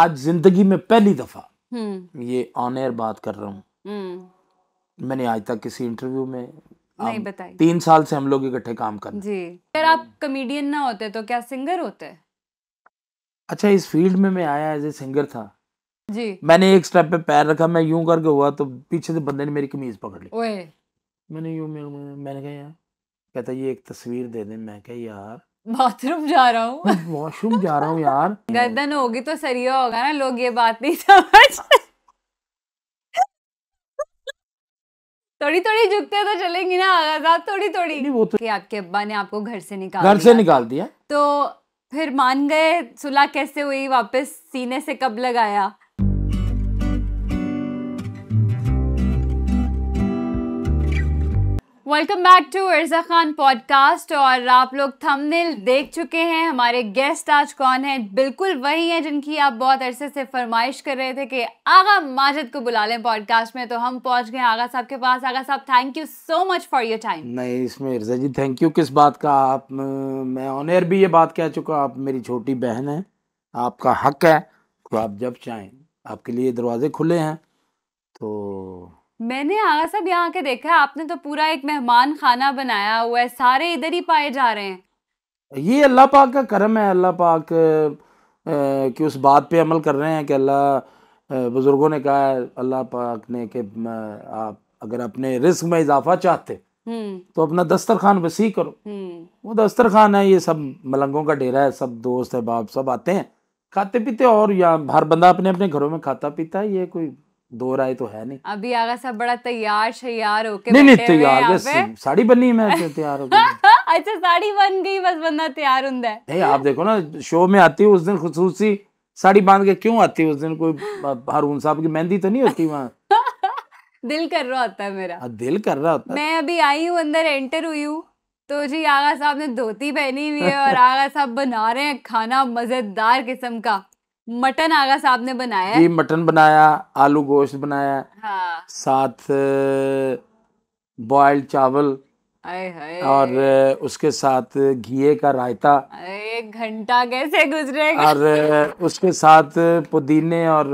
आज जिंदगी में पहली दफा हम्म। ये ऑन एयर बात कर रहा हूँ हम्म। मैंने आज तक किसी इंटरव्यू में नहीं बताया तीन साल से हम लोग इकट्ठे काम कर जी अगर आप कमेडियन ना होते तो क्या सिंगर होते अच्छा इस फील्ड में मैं आया एज ए सिंगर था जी मैंने एक स्टेप पे पैर रखा मैं यूं करके हुआ तो पीछे से बंदे ने मेरी कमीज पकड़ ली ओए मैंने यूं मैंने कहा यार कहता ये एक तस्वीर दे दे मैं कहा यार बाथरूम जा रहा हूँ वॉशरूम जा रहा हूँ यार गर्दन होगी तो सरिया होगा ना लोग ये बात नहीं समझ थोड़ी थोड़ी झुकते तो चलेंगी ना आजाद थोड़ी थोड़ी नहीं वो तो कि आपके अब्बा ने आपको घर से निकाल घर से निकाल दिया तो फिर मान गए सुलह कैसे हुई वापस सीने से कब लगाया welcome back to Arja Khan podcast और आप लोग थंबनेल देख चुके हैं हमारे गेस्ट आज कौन हैं बिल्कुल वही हैं जिनकी आप बहुत अरसे से फरमाइश कर रहे थे कि आगा माजिद को बुला लें पॉडकास्ट में तो हम पहुंच गए आगा साहब के पास Agha sahab thank you so much for your time नहीं इसमें अर्जा जी थैंक यू किस बात का आप मैं ऑनर भी ये बात कह चुका आप मेरी छोटी बहन हैं आपका हक है तो आप जब चाहें आपके लिए दरवाजे खुले हैं तो मैंने आगा सब यहाँ के देखा है आपने तो पूरा एक मेहमान खाना बनाया हुआ है सारे इधर ही पाए जा रहे हैं ये अल्लाह पाक का करम है अल्लाह पाक की उस बात पे अमल कर रहे हैं कि अल्लाह बुज़ुर्गों ने कहा है अल्लाह पाक ने कि आप अगर अपने रिस्क में इजाफा चाहते हम्म। तो अपना दस्तर खान वसी करो हम्म। वो दस्तर खान है ये सब मलंगों का डेरा है सब दोस्त है बाप सब आते हैं खाते पीते और यहाँ हर बंदा अपने अपने घरों में खाता पीता है ये कोई दो राय तो है नहीं अभी आगा सब बड़ा तैयार तैयार होके नहीं नहीं तैयार बस साड़ी बनी मैं तो तैयार हो अच्छा साड़ी बन गई बस बंदा तैयार होता है नहीं आप देखो ना शो में आती है उस दिन खसूसी साड़ी बांध के क्यों आती है उस दिन कोई हारून साहब की मेहंदी तो नहीं होती वहाँ दिल कर रहा होता है मेरा हाँ, दिल कर रहा होता मैं अभी आई हूँ अंदर एंटर हुई हूँ तो जी आगा साहब ने धोती पहनी हुई है और आगा साहब बना रहे हैं खाना मजेदार किस्म का मटन आगा साहब ने बनाया जी मटन बनाया आलू गोश्त बनाया हाँ। साथ बॉयल्ड चावल और उसके साथ घी का रायता एक घंटा कैसे गुजरेगा और उसके साथ पुदीने और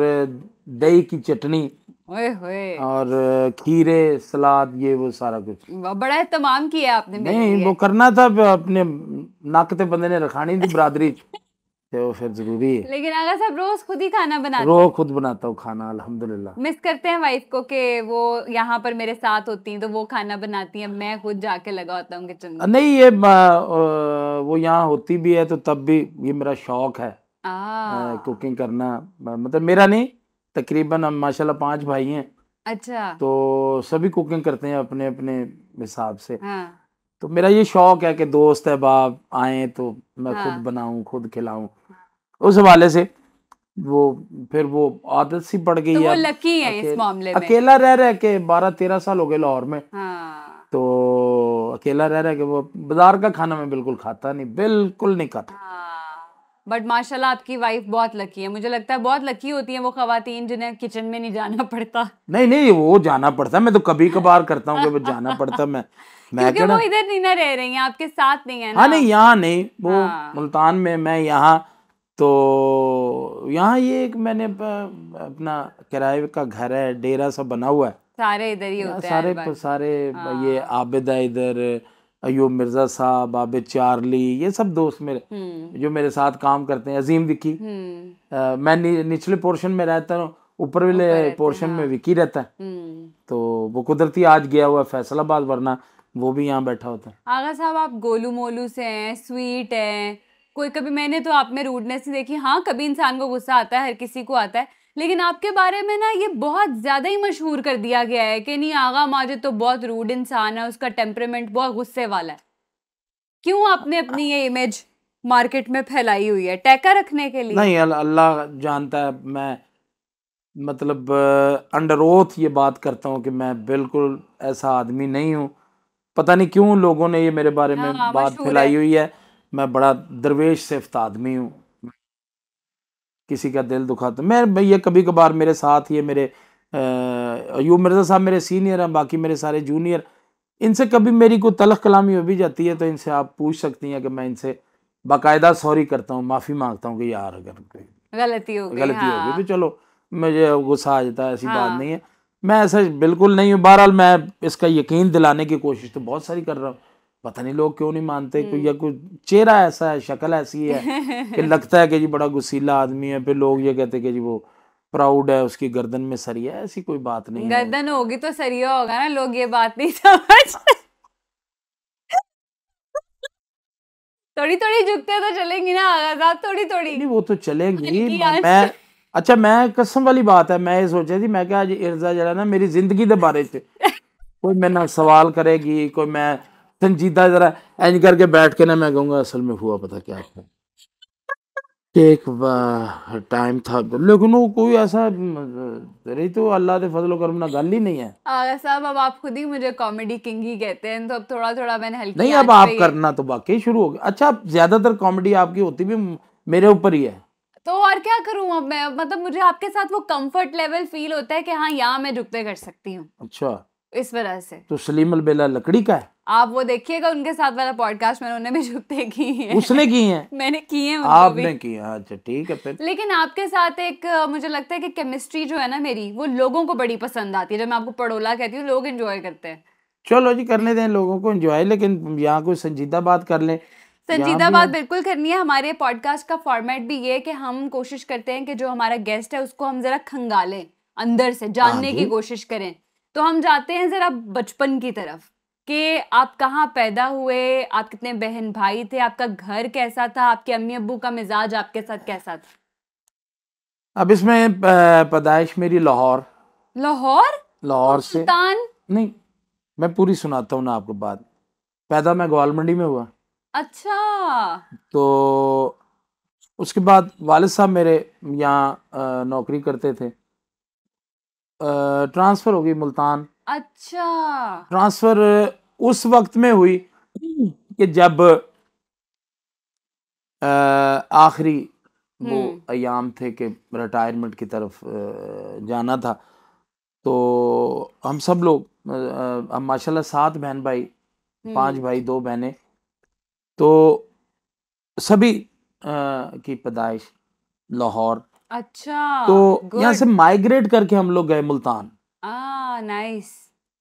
दही की चटनी होए और खीरे सलाद ये वो सारा कुछ बड़ा एहतमाम किया आपने नहीं वो करना था अपने नाकते बंदे ने रखानी थी बरादरी तो फिर जरूरी है लेकिन आगा साहब रोज खुद ही खाना बना रोज खुद बनाता हूँ खाना अल्हम्दुलिल्लाह मिस करते हैं वाइफ को कि वो यहाँ पर मेरे साथ होती हैं तो वो खाना बनाती हैं मैं खुद जाके लगा होता हूँ किचन में नहीं ये वो यहाँ होती भी है तो तब भी ये मेरा शौक है कुकिंग करना मतलब मेरा नहीं तकरीबन हम माशाल्लाह पांच भाई हैं अच्छा तो सभी कुकिंग करते हैं अपने अपने हिसाब से हाँ। तो मेरा ये शौक है कि दोस्त है बाप आए तो मैं हाँ। खुद बनाऊं खुद खिलाऊं उस हवाले से वो फिर वो आदत सी पड़ गई तो है, वो लकी है इस मामले में अकेला रह रहे के बारह तेरह साल हो गए लाहौर में हाँ। तो अकेला रह रहे के वो बाजार का खाना मैं बिल्कुल खाता नहीं बिल्कुल नहीं खाता बट हाँ। माशाल्लाह आपकी वाइफ बहुत लकी है मुझे लगता है बहुत लकी होती है वो खातन जिन्हें किचन में नहीं जाना पड़ता नहीं नहीं वो जाना पड़ता मैं तो कभी कभार करता हूँ जाना पड़ता मैं मैं क्योंकि वो इधर नहीं ना रह रही हैं आपके साथ नहीं है ना हाँ नहीं यहाँ नहीं वो हाँ। मुल्तान में मैं यहाँ तो यहाँ ये एक मैंने अपना किराए का घर है डेरा सब बना हुआ है सारे इधर ही होते सारे हैं सारे हाँ। ये आबिद है इधर अयूब मिर्जा साहब आबिद चार्ली ये सब दोस्त मेरे हम्म। जो मेरे साथ काम करते हैं अजीम विकी हम्म। मैं निचले पोर्शन में रहता हूँ ऊपर वाले पोर्शन में हाँ। विकी रहता है हम्म। तो वो कुदरती आज गया हुआ फैसलाबाद वरना वो भी यहाँ बैठा होता है आगा साहब आप गोलू मोलू से हैं स्वीट हैं कोई कभी मैंने तो आप में रूडनेस नहीं देखी हाँ कभी इंसान को गुस्सा आता है हर किसी को आता है लेकिन आपके बारे में ना ये बहुत ज़्यादा ही मशहूर कर दिया गया है कि नहीं आगा माजिद तो बहुत रूड इंसान है उसका टेम्परेमेंट बहुत गुस्से वाला है क्यों आपने अपनी ये इमेज मार्केट में फैलाई हुई है टैका रखने के लिए नहीं अल्लाह जानता है मैं मतलब अंडर ओथ ये बात करता हूँ कि मैं बिल्कुल ऐसा आदमी नहीं हूँ पता नहीं क्यों लोगों ने ये मेरे बारे में हाँ, बात फैलाई हुई है मैं बड़ा दरवेश सिफ्त आदमी हूँ किसी का दिल दुखा तो मैं ये कभी कभार मेरे साथ ये मेरे अयूब मिर्ज़ा साहब मेरे सीनियर हैं बाकी मेरे सारे जूनियर इनसे कभी मेरी कोई तलख कलामी हो भी जाती है तो इनसे आप पूछ सकती हैं कि मैं इनसे बाकायदा सॉरी करता हूँ माफ़ी मांगता हूँ कि यार अगर गलती हो गलती तो हाँ। होगी तो चलो मुझे गुस्सा आ जाता है ऐसी हाँ। बात नहीं है मैं ऐसा बिल्कुल नहीं हूँ बहरहाल मैं इसका यकीन दिलाने की कोशिश तो बहुत सारी कर रहा हूँ पता नहीं लोग क्यों नहीं मानते कोई या हम्म। कोई चेहरा ऐसा है शक्ल ऐसी है कि लगता है कि जी बड़ा गुस्सीला आदमी है फिर लोग ये कहते हैं कि जी वो प्राउड है उसकी गर्दन में सरिया ऐसी कोई बात नहीं गर्दन होगी तो सरिया होगा ना लोग ये बात नहीं समझ थोड़ी थोड़ी झुकते तो चलेंगी ना आगा थोड़ी थोड़ी नहीं वो तो चलेगी मैं अच्छा मैं कसम वाली बात है मैं ये ਸੋਚਿਆ ਸੀ ਮੈਂ ਕਿਹਾ ਅੱਜ इर्जा जरा ना मेरी जिंदगी के बारे च कोई मेरे सवाल करेगी कोई मैं संजीदा जरा इंज करके बैठ के ना मैं कहूँगा असल में हुआ पता क्या था एक टाइम था तो। लेकिन वो कोई ऐसा तेरी तो अल्लाह के फजल करम ना गल ही नहीं है साहब अब आप खुद ही मुझे कॉमेडी किंग ही कहते हैं तो अब थोड़ा थोड़ा मैंने हल्की नहीं अब आप करना तो बाकी शुरू हो गया अच्छा ज्यादातर कॉमेडी आपकी होती भी मेरे ऊपर ही है तो और क्या करूँ अब मैं मतलब मुझे आपके साथ वो कंफर्ट लेवल फील होता है कि हाँ यहाँ मैं रुकते कर सकती हूँ अच्छा इस वजह से तो सलीम अलबेला लकड़ी का है आप वो देखिएगा उनके साथ वाला पॉडकास्ट मैंने उन्हें भी झुकते की है उसने की है मैंने की है आपने की है अच्छा ठीक है फिर लेकिन आपके साथ एक मुझे लगता है कि केमिस्ट्री जो है ना मेरी वो लोगों को बड़ी पसंद आती है जब मैं आपको पड़ोला कहती हूँ लोग एंजॉय करते हैं चलो जी करने दें लोगों को एंजॉय लेकिन यहाँ कोई संजीदा बात कर लें संजीदा बात बिल्कुल करनी है हमारे पॉडकास्ट का फॉर्मेट भी ये है कि हम कोशिश करते हैं कि जो हमारा गेस्ट है उसको हम जरा खंगालें अंदर से जानने हाँ की कोशिश करें तो हम जाते हैं जरा बचपन की तरफ कि आप कहाँ पैदा हुए आप कितने बहन भाई थे आपका घर कैसा था आपके अम्मी अबू का मिजाज आपके साथ कैसा था अब इसमें पैदाइश मेरी लाहौर लाहौर लाहौर से नहीं मैं पूरी सुनाता हूँ ना आपको बात पैदा मैं ग्वाल मंडी में हुआ अच्छा तो उसके बाद वालिद साहब मेरे यहाँ नौकरी करते थे ट्रांसफ़र हो गई मुल्तान अच्छा ट्रांसफ़र उस वक्त में हुई कि जब आखिरी वो हम्म। अयाम थे कि रिटायरमेंट की तरफ जाना था तो हम सब लोग हम माशाल्लाह सात बहन भाई हम्म। पांच भाई दो बहनें तो सभी आ, की पैदाइश लाहौर अच्छा तो यहाँ से माइग्रेट करके हम लोग गए मुल्तान नाइस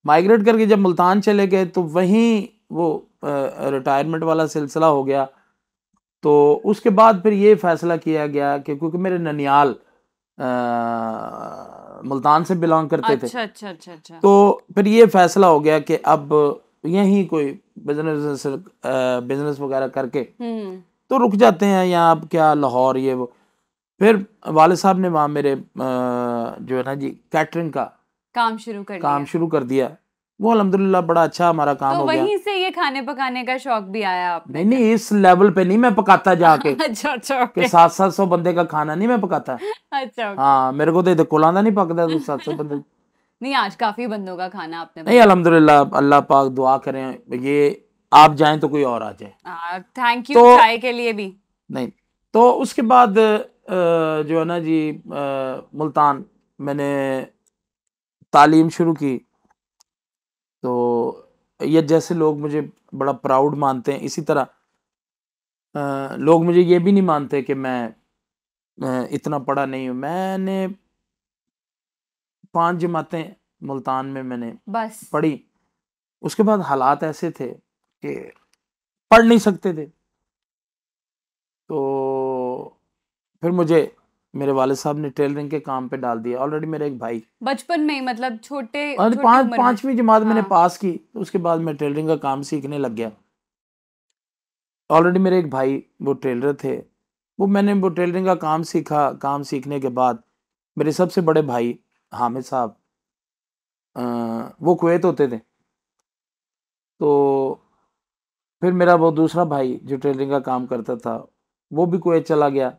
माइग्रेट करके जब मुल्तान चले गए तो वहीं वो रिटायरमेंट वाला सिलसिला हो गया तो उसके बाद फिर ये फैसला किया गया कि क्योंकि मेरे ननियाल मुल्तान से बिलोंग करते अच्छा, थे अच्छा अच्छा अच्छा तो फिर ये फैसला हो गया कि अब यहीं कोई बिजनेस बिजनेस वगैरह करके हम्म। तो रुक जाते हैं यहाँ अब क्या लाहौर ये वो फिर वाले साहब ने वहाँ मेरे जो है ना जी कैटरिंग का काम शुरू कर काम शुरू कर दिया वो अलहमदुल्ला बड़ा अच्छा हमारा काम तो हो वहीं गया। से ये खाने पकाने का शौक भी आया आपने नहीं नहीं इस लेवल पे नहीं मैं पकाता जाके अच्छा अच्छा के सात सात सौ बंदे का खाना नहीं मैं पकाता अच्छा हाँ मेरे को तो इधर कोलांदा नहीं पकता तो सात सौ बंदे नहीं आज काफी बंदों का खाना आपने नहीं अलहमदुल्ला अल्लाह पाक दुआ करें ये आप जाए तो कोई और आ जाए थैंक यू चाय के लिए भी नहीं तो उसके बाद जो है ना जी मुल्तान मैंने तालीम शुरू की तो ये जैसे लोग मुझे बड़ा प्राउड मानते हैं इसी तरह लोग मुझे ये भी नहीं मानते कि मैं इतना पढ़ा नहीं हूँ मैंने पांच जमातें मुल्तान में मैंने बस पढ़ी उसके बाद हालात ऐसे थे कि पढ़ नहीं सकते थे तो फिर मुझे मेरे वाले साहब ने टेलरिंग के काम पे डाल दिया ऑलरेडी मेरे एक भाई बचपन में मतलब छोटे हाँ, पांच पांचवी जमात मैंने हाँ। पास की तो उसके बाद मैं टेलरिंग का काम सीखने लग गया ऑलरेडी मेरे एक भाई वो टेलर थे वो मैंने वो टेलरिंग का काम सीखा काम सीखने के बाद मेरे सबसे बड़े भाई हामिद साहब वो कुवैत होते थे तो फिर मेरा वो दूसरा भाई जो ट्रेलरिंग का काम करता था वो भी कुवैत चला गया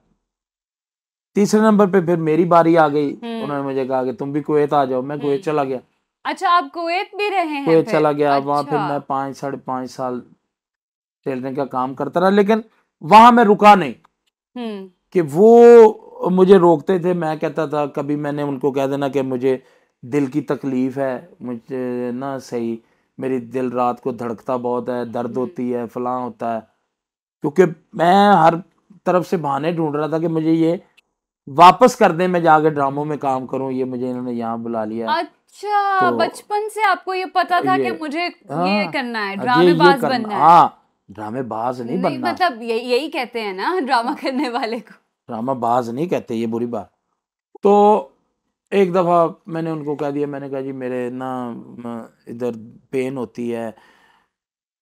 तीसरे नंबर पे फिर मेरी बारी आ गई हम्म। उन्होंने मुझे कहा कि तुम भी कुवैत आ जाओ मैं हम्म। कुवैत चला गया अच्छा आप कुवैत भी रहे हैं कुवैत चला गया अच्छा। वहाँ फिर अच्छा। मैं पाँच साढ़े पाँच साल टेलरिंग का काम करता रहा लेकिन वहाँ मैं रुका नहीं हम्म। कि वो मुझे रोकते थे मैं कहता था कभी मैंने उनको कह देना कि मुझे दिल की तकलीफ़ है मुझे ना सही मेरी दिल रात को धड़कता बहुत है दर्द हम्म। होती है फलां होता है क्योंकि मैं हर तरफ से बहाने ढूंढ रहा था कि मुझे ये वापस कर दें मैं जाके ड्रामों में काम करूं ये मुझे इन्होंने यहाँ बुला लिया अच्छा तो, बचपन से आपको ये पता था ये, कि मुझे आ, हाँ, ये करना है हाँ, ड्रामेबाज बनना है हाँ ड्रामेबाज नहीं, नहीं बनना मतलब यही कहते हैं ना ड्रामा करने वाले को ड्रामा बाज नहीं कहते ये बुरी बात तो एक दफ़ा मैंने उनको कह दिया मैंने कहा जी मेरे ना इधर पेन होती है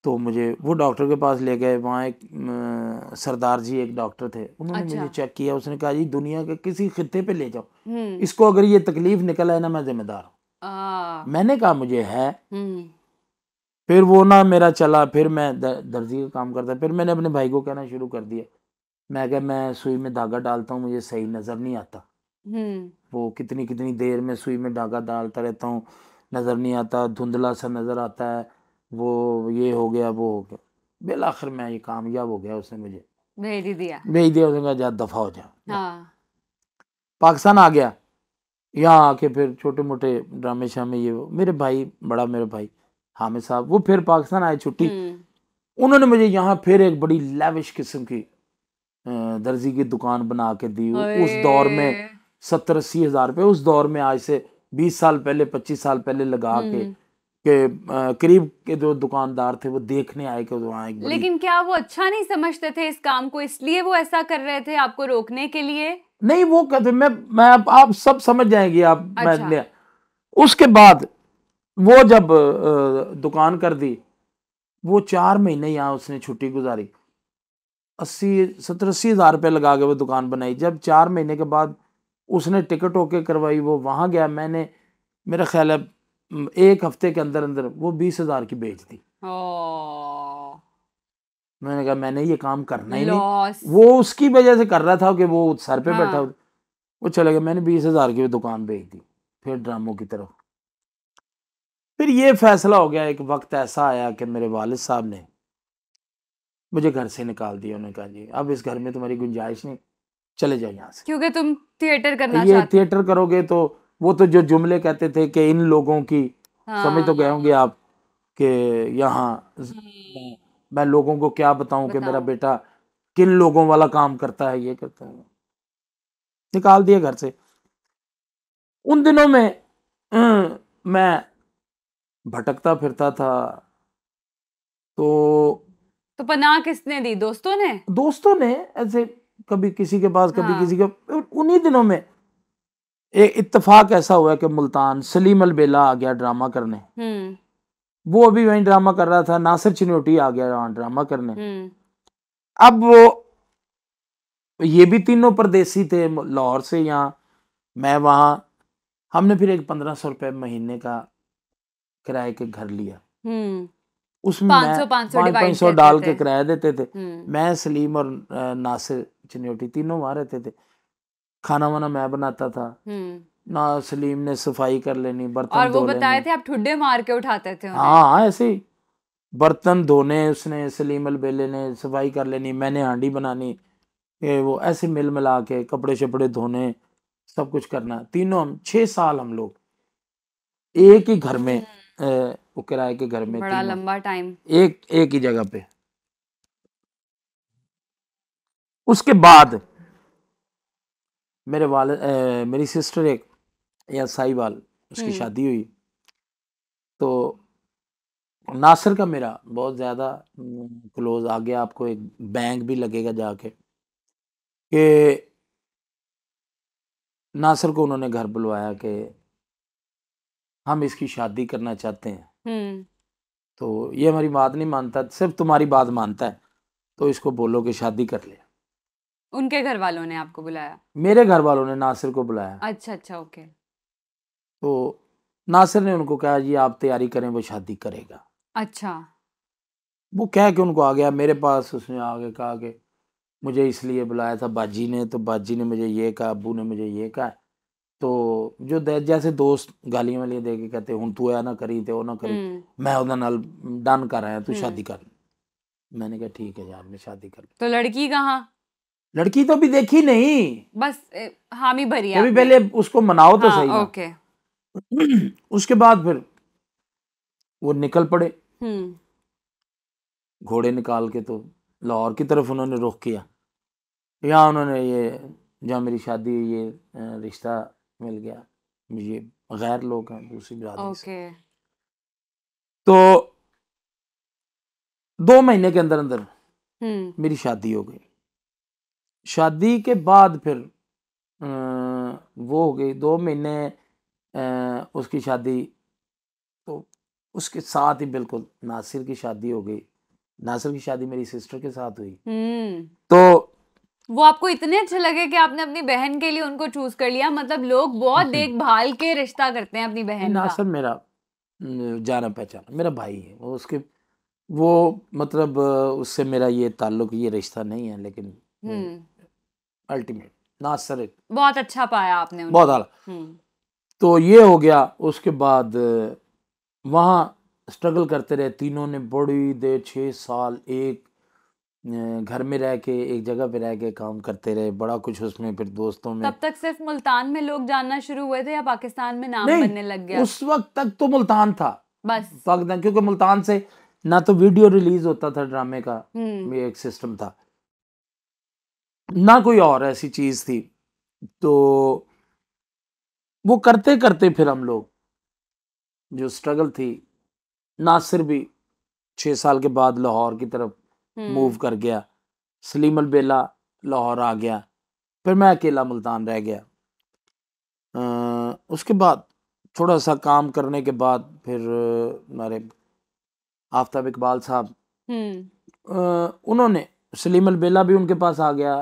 तो मुझे वो डॉक्टर के पास ले गए वहाँ एक सरदार जी एक डॉक्टर थे उन्होंने अच्छा। मुझे चेक किया उसने कहा जी दुनिया के किसी खत्े पे ले जाओ हम्म। इसको अगर ये तकलीफ निकल आए ना मैं जिम्मेदार हूँ मैंने कहा मुझे है हम्म। फिर वो ना मेरा चला फिर मैं दर्जी का काम करता फिर मैंने अपने भाई को कहना शुरू कर दिया मैं क्या मैं सुई में धागा डालता हूँ मुझे सही नज़र नहीं आता हम्म। वो कितनी कितनी देर में सुई में धागा डालता रहता हूँ नज़र नहीं आता धुंधला सा नज़र आता है वो ये हो गया वो हो गया बिल आखिर मैं ये कामयाब हो गया उसने मुझे भेज दिया भेज दिया उसने दफा हो जा हाँ। पाकिस्तान आ गया यहाँ आके फिर छोटे मोटे ड्रामे शामे ये वो मेरे भाई बड़ा मेरे भाई हामिद साहब वो फिर पाकिस्तान आए छुट्टी हम्म। उन्होंने मुझे यहाँ फिर एक बड़ी लेविश किस्म की दर्जी की दुकान बना के दी उस दौर में सत्तर अस्सी हजार रुपये उस दौर में आज से बीस साल पहले पच्चीस साल पहले लगा हम्म। के के करीब के जो दुकानदार थे वो देखने आए के वहाँ एक लेकिन क्या वो अच्छा नहीं समझते थे इस काम को इसलिए वो ऐसा कर रहे थे आपको रोकने के लिए नहीं वो कहते मैं मैं आप सब समझ जाएंगे आप अच्छा। मैं उसके बाद वो जब दुकान कर दी वो चार महीने यहाँ उसने छुट्टी गुजारी अस्सी सत्तर अस्सी हज़ार रुपये लगा के वो दुकान बनाई जब चार महीने के बाद उसने टिकट ओके करवाई वो वहाँ गया मैंने मेरा ख्याल है एक हफ्ते के अंदर अंदर वो बीस हज़ार की बेच दी मैंने कहा मैंने ये काम करना ही नहीं वो उसकी वजह से कर रहा था कि वो सर पे हाँ। बैठा वो चले गए मैंने बीस हज़ार की दुकान बेच दी फिर ड्रामों की तरफ फिर ये फैसला हो गया एक वक्त ऐसा आया कि मेरे वालिद साहब ने मुझे घर से निकाल दिया उन्होंने कहा जी अब इस घर में तुम्हारी गुंजाइश नहीं चले जाओ यहाँ से क्योंकि तुम थिएटर करना ये थिएटर करोगे तो वो तो जो जुमले कहते थे कि इन लोगों की हाँ। समझ तो गए होंगे आप कि यहाँ हम्म। मैं लोगों को क्या बताऊं कि मेरा बेटा किन लोगों वाला काम करता है ये करता है निकाल दिया घर से उन दिनों में मैं भटकता फिरता था तो तो पनाह किसने दी दोस्तों ने दोस्तों ने ऐसे कभी किसी के पास कभी हाँ। किसी के उन्हीं दिनों में एक इतफाक ऐसा हुआ कि मुल्तान सलीम अलबेला आ गया ड्रामा करने हम्म। वो अभी वहीं ड्रामा कर रहा था नासिर चिनोटी आ गया ड्रामा करने हम्म। अब वो ये भी तीनों परदेसी थे लाहौर से यहाँ मैं वहां हमने फिर एक पंद्रह सौ रुपये महीने का किराए के घर लिया हम्म। उसमें पाँच सौ डाल के किराया देते थे हम्म। मैं सलीम और नासिर चन्योटी तीनों वहां रहते थे खाना वाना मैं बनाता था हम्म। ना सलीम ने सफाई कर लेनी बर्तन और वो बताए थे आप ठुड्डे मार के उठाते थे हाँ, हाँ ऐसे ही बर्तन धोने उसने सलीम अलबेले ने सफाई कर लेनी मैंने हांडी बनानी ये वो ऐसे मिल मिला के कपड़े शपड़े धोने सब कुछ करना तीनों हम छः साल हम लोग एक ही घर में हम्म। वो किराए के घर में बड़ा लंबा टाइम एक एक ही जगह पे उसके बाद मेरे वाले ए, मेरी सिस्टर एक या साहिवाल उसकी हम्म। शादी हुई तो नासर का मेरा बहुत ज़्यादा क्लोज आ गया आपको एक बैंक भी लगेगा जाके कि नासर को उन्होंने घर बुलवाया कि हम इसकी शादी करना चाहते हैं हम्म। तो ये हमारी बात नहीं मानता सिर्फ तुम्हारी बात मानता है तो इसको बोलो कि शादी कर ले उनके घर वालों ने आपको बुलाया मेरे घर वालों ने नासिर को बुलाया अच्छा अच्छा ओके तो नासिर ने उनको कहा जी आप तैयारी करें वो शादी करेगा अच्छा वो कह के उनको आ गया मेरे पास उसने आगे कहा कि मुझे इसलिए बुलाया था बाजी ने तो बाजी ने मुझे ये कहा अबू ने मुझे ये कहा तो जो जैसे दोस्त गालियां वाली दे के कहते हूं तू ऐ ना करी ते ओ ना करी हम्म। मैं ओदा नाल डन कर आया तू हम्म। शादी कर मैंने कहा ठीक है यार मैं शादी कर तो लड़की कहां लड़की तो भी देखी नहीं बस हामी भरी अभी पहले उसको मनाओ तो हाँ, सही ओके उसके बाद फिर वो निकल पड़े हम्म। घोड़े निकाल के तो लाहौर की तरफ उन्होंने रुख किया यहाँ उन्होंने ये जहाँ मेरी शादी ये रिश्ता मिल गया ये गैर लोग हैं दूसरी बिरादरी okay. तो दो महीने के अंदर अंदर हम्म। मेरी शादी हो गई शादी के बाद फिर आ, वो हो गई दो महीने उसकी शादी तो उसके साथ ही बिल्कुल नासिर की शादी हो गई नासिर की शादी मेरी सिस्टर के साथ हुई हम्म। तो वो आपको इतने अच्छे लगे कि आपने अपनी बहन के लिए उनको चूज कर लिया मतलब लोग बहुत देखभाल के रिश्ता करते हैं अपनी बहन का सर मेरा जाना पहचाना मेरा भाई है वो उसके वो मतलब उससे मेरा ये ताल्लुक ये रिश्ता नहीं है लेकिन अल्टीमेट हम्म। हम्म, सर बहुत अच्छा पाया आपने बहुत आला हम्म। तो ये हो गया उसके बाद वहाँ स्ट्रगल करते रहे तीनों ने बड़ी देर छः साल एक घर में रह के एक जगह पे रह के काम करते रहे बड़ा कुछ उसमें फिर दोस्तों में तब तक सिर्फ मुल्तान में लोग जानना शुरू हुए थे या पाकिस्तान में नाम बनने लग गया उस वक्त तक तो मुल्तान था बस पाकिस्तान क्योंकि मुल्तान से ना तो वीडियो रिलीज होता था ड्रामे का हम्म। ये एक सिस्टम था ना कोई और ऐसी चीज थी तो वो करते करते फिर हम लोग जो स्ट्रगल थी नासिर भी छः साल के बाद लाहौर की तरफ मूव हम्म। कर गया सलीम अलबेला लाहौर आ गया फिर मैं अकेला मुल्तान रह गया आ, उसके बाद थोड़ा सा काम करने के बाद फिर हमारे आफ्ताब इकबाल साहब हम्म। उन्होंने सलीम अलबेला भी उनके पास आ गया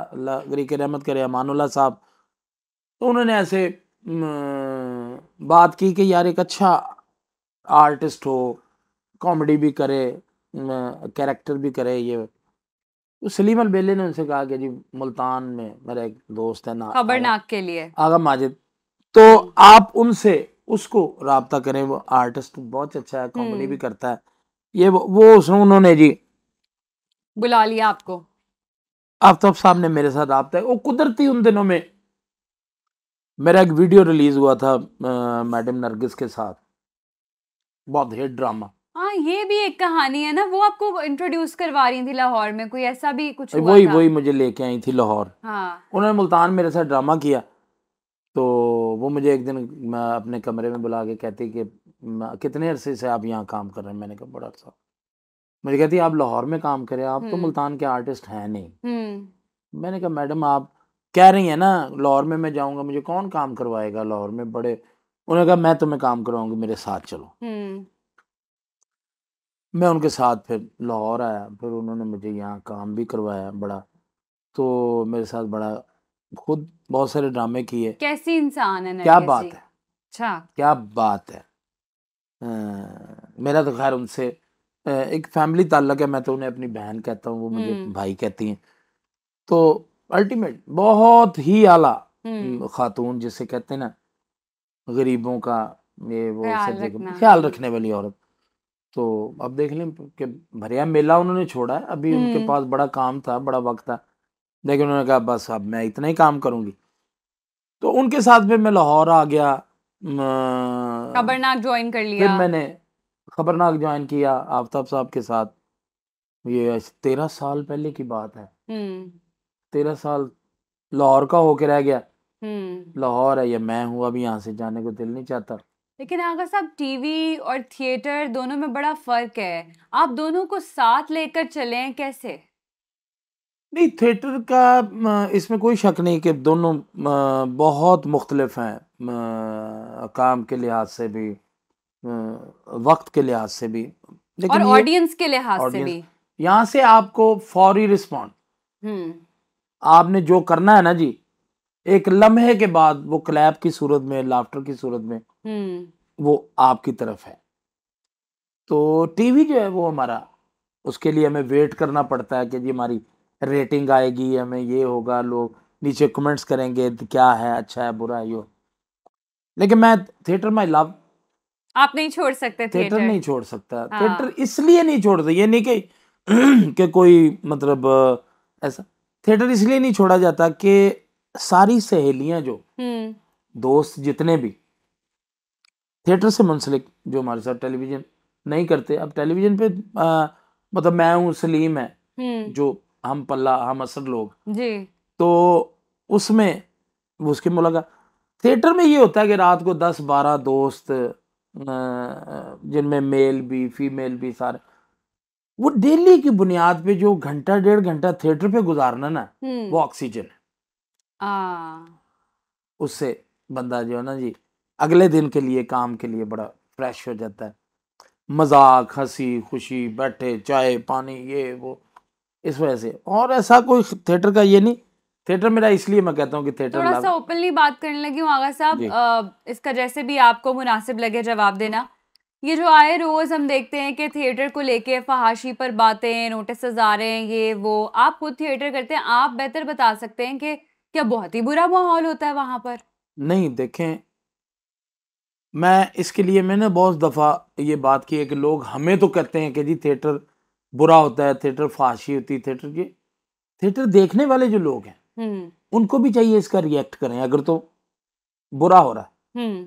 गरीक रहमत करे अमानुल्ला साहब तो उन्होंने ऐसे बात की कि यार एक अच्छा आर्टिस्ट हो कॉमेडी भी करे कैरेक्टर भी करे ये तो सलीम अल बेले ने उनसे कहा कि जी मुल्तान में मेरा एक दोस्त है ना खबर नाक के लिए आगा माजिद तो आप उनसे उसको रबता करें वो आर्टिस्ट बहुत अच्छा है कॉमेडी भी हम्म। करता है ये वो, वो उसने उन्होंने जी बुला लिया आपको आफ्ताब तो साहब ने मेरे साथ रबता है वो कुदरती उन दिनों में मेरा एक वीडियो रिलीज हुआ था मैडम नरगिस के साथ बहुत हिट ड्रामा हाँ ये भी एक कहानी है ना वो आपको इंट्रोड्यूस करवा रही थी लाहौर में कोई ऐसा भी कुछ हुआ वही था। वही मुझे लेके आई थी लाहौर हाँ उन्होंने मुल्तान मेरे साथ ड्रामा किया तो वो मुझे एक दिन अपने कमरे में बुला के कहती कि कितने अरसे से आप यहाँ काम कर रहे हैं मैंने कहा बड़ा अरसा मुझे कहती आप लाहौर में काम करें आप तो हम्म। मुल्तान के आर्टिस्ट हैं नहीं हम्म। मैंने कहा मैडम आप कह रही हैं ना लाहौर में मैं जाऊँगा मुझे कौन काम करवाएगा लाहौर में बड़े उन्होंने कहा मैं तुम्हें काम करवाऊंगी मेरे साथ चलो हम्म। मैं उनके साथ फिर लाहौर आया फिर उन्होंने मुझे यहाँ काम भी करवाया बड़ा तो मेरे साथ बड़ा खुद बहुत सारे ड्रामे किए कैसी इंसान है क्या बात है अच्छा क्या बात है आ, मेरा तो खैर उनसे एक फैमिली ताल्लुक है मैं तो उन्हें अपनी बहन कहता हूँ वो मुझे हम्म। भाई कहती हैं तो अल्टीमेट बहुत ही आला हम्म। खातून जिसे कहते हैं ना गरीबों का ये वो ख्याल रखने वाली औरत तो अब देख लें कि भरिया मेला उन्होंने छोड़ा है अभी उनके हम्म। पास बड़ा काम था बड़ा वक्त था लेकिन उन्होंने कहा बस अब मैं इतना ही काम करूंगी तो उनके साथ फिर मैं लाहौर आ गया खबरनाक ज्वाइन कर लिया फिर मैंने खबरनाक ज्वाइन किया आफ्ताब साहब के साथ ये तेरह साल पहले की बात है हम्म। तेरह साल लाहौर का होके रह गया हम्म। लाहौर है या मैं हूँ अभी यहाँ से जाने को दिल नहीं चाहता लेकिन आगा साहब टीवी और थिएटर दोनों में बड़ा फ़र्क है आप दोनों को साथ लेकर चलें कैसे नहीं थिएटर का इसमें कोई शक नहीं कि दोनों बहुत मुख्तलफ हैं काम के लिहाज से भी वक्त के लिहाज से भी लेकिन और ऑडियंस के लिहाज से भी यहाँ से आपको फौरी रिस्पॉन्ड हम्म। आपने जो करना है ना जी एक लम्हे के बाद वो क्लैप की सूरत में लाफ्टर की सूरत में हम्म। वो आपकी तरफ है तो टीवी जो है वो हमारा उसके लिए हमें वेट करना पड़ता है कि जी हमारी रेटिंग आएगी हमें ये होगा लोग नीचे कमेंट्स करेंगे क्या है अच्छा है बुरा है यो लेकिन मैं थिएटर माई लव आप नहीं छोड़ सकते थिएटर नहीं छोड़ सकता हाँ। थिएटर इसलिए नहीं छोड़ते ये नहीं कि के कोई मतलब ऐसा थिएटर इसलिए नहीं छोड़ा जाता कि सारी सहेलियां जो हम्म। दोस्त जितने भी थिएटर से मुंसलिक जो हमारे साथ टेलीविजन नहीं करते अब टेलीविजन पे आ, मतलब मैं हूँ सलीम है हम्म। जो हम पल्ला हम असर लोग जी तो उसमें उसकी मुलाकात थिएटर में ये होता है कि रात को दस बारह दोस्त जिनमें मेल भी फीमेल भी सारे वो डेली की बुनियाद पे जो घंटा डेढ़ घंटा थिएटर पे गुजारना ना हम्म। वो ऑक्सीजन है हाँ। उससे बंदा जो है ना जी अगले दिन के लिए काम के लिए बड़ा फ्रेश हो जाता है मजाक हंसी खुशी बैठे चाय पानी ये वो इस वजह से और ऐसा कोई थिएटर का ये नहीं थिएटर मेरा इसलिए मैं कहता हूँ कि थिएटर थोड़ा सा ओपनली बात करने लगी हूँ आगा साहब इसका जैसे भी आपको मुनासिब लगे जवाब देना ये जो आए रोज हम देखते हैं कि थिएटर को लेके फहाशी पर बातें नोटिस आ रहे हैं ये वो आप खुद थिएटर करते हैं आप बेहतर बता सकते हैं कि क्या बहुत ही बुरा माहौल होता है वहाँ पर नहीं देखें मैं इसके लिए मैंने बहुत दफ़ा ये बात की है कि लोग हमें तो कहते हैं कि जी थिएटर बुरा होता है थिएटर फाशी होती है थिएटर की थिएटर देखने वाले जो लोग हैं हम्म। उनको भी चाहिए इसका रिएक्ट करें अगर तो बुरा हो रहा है हम्म।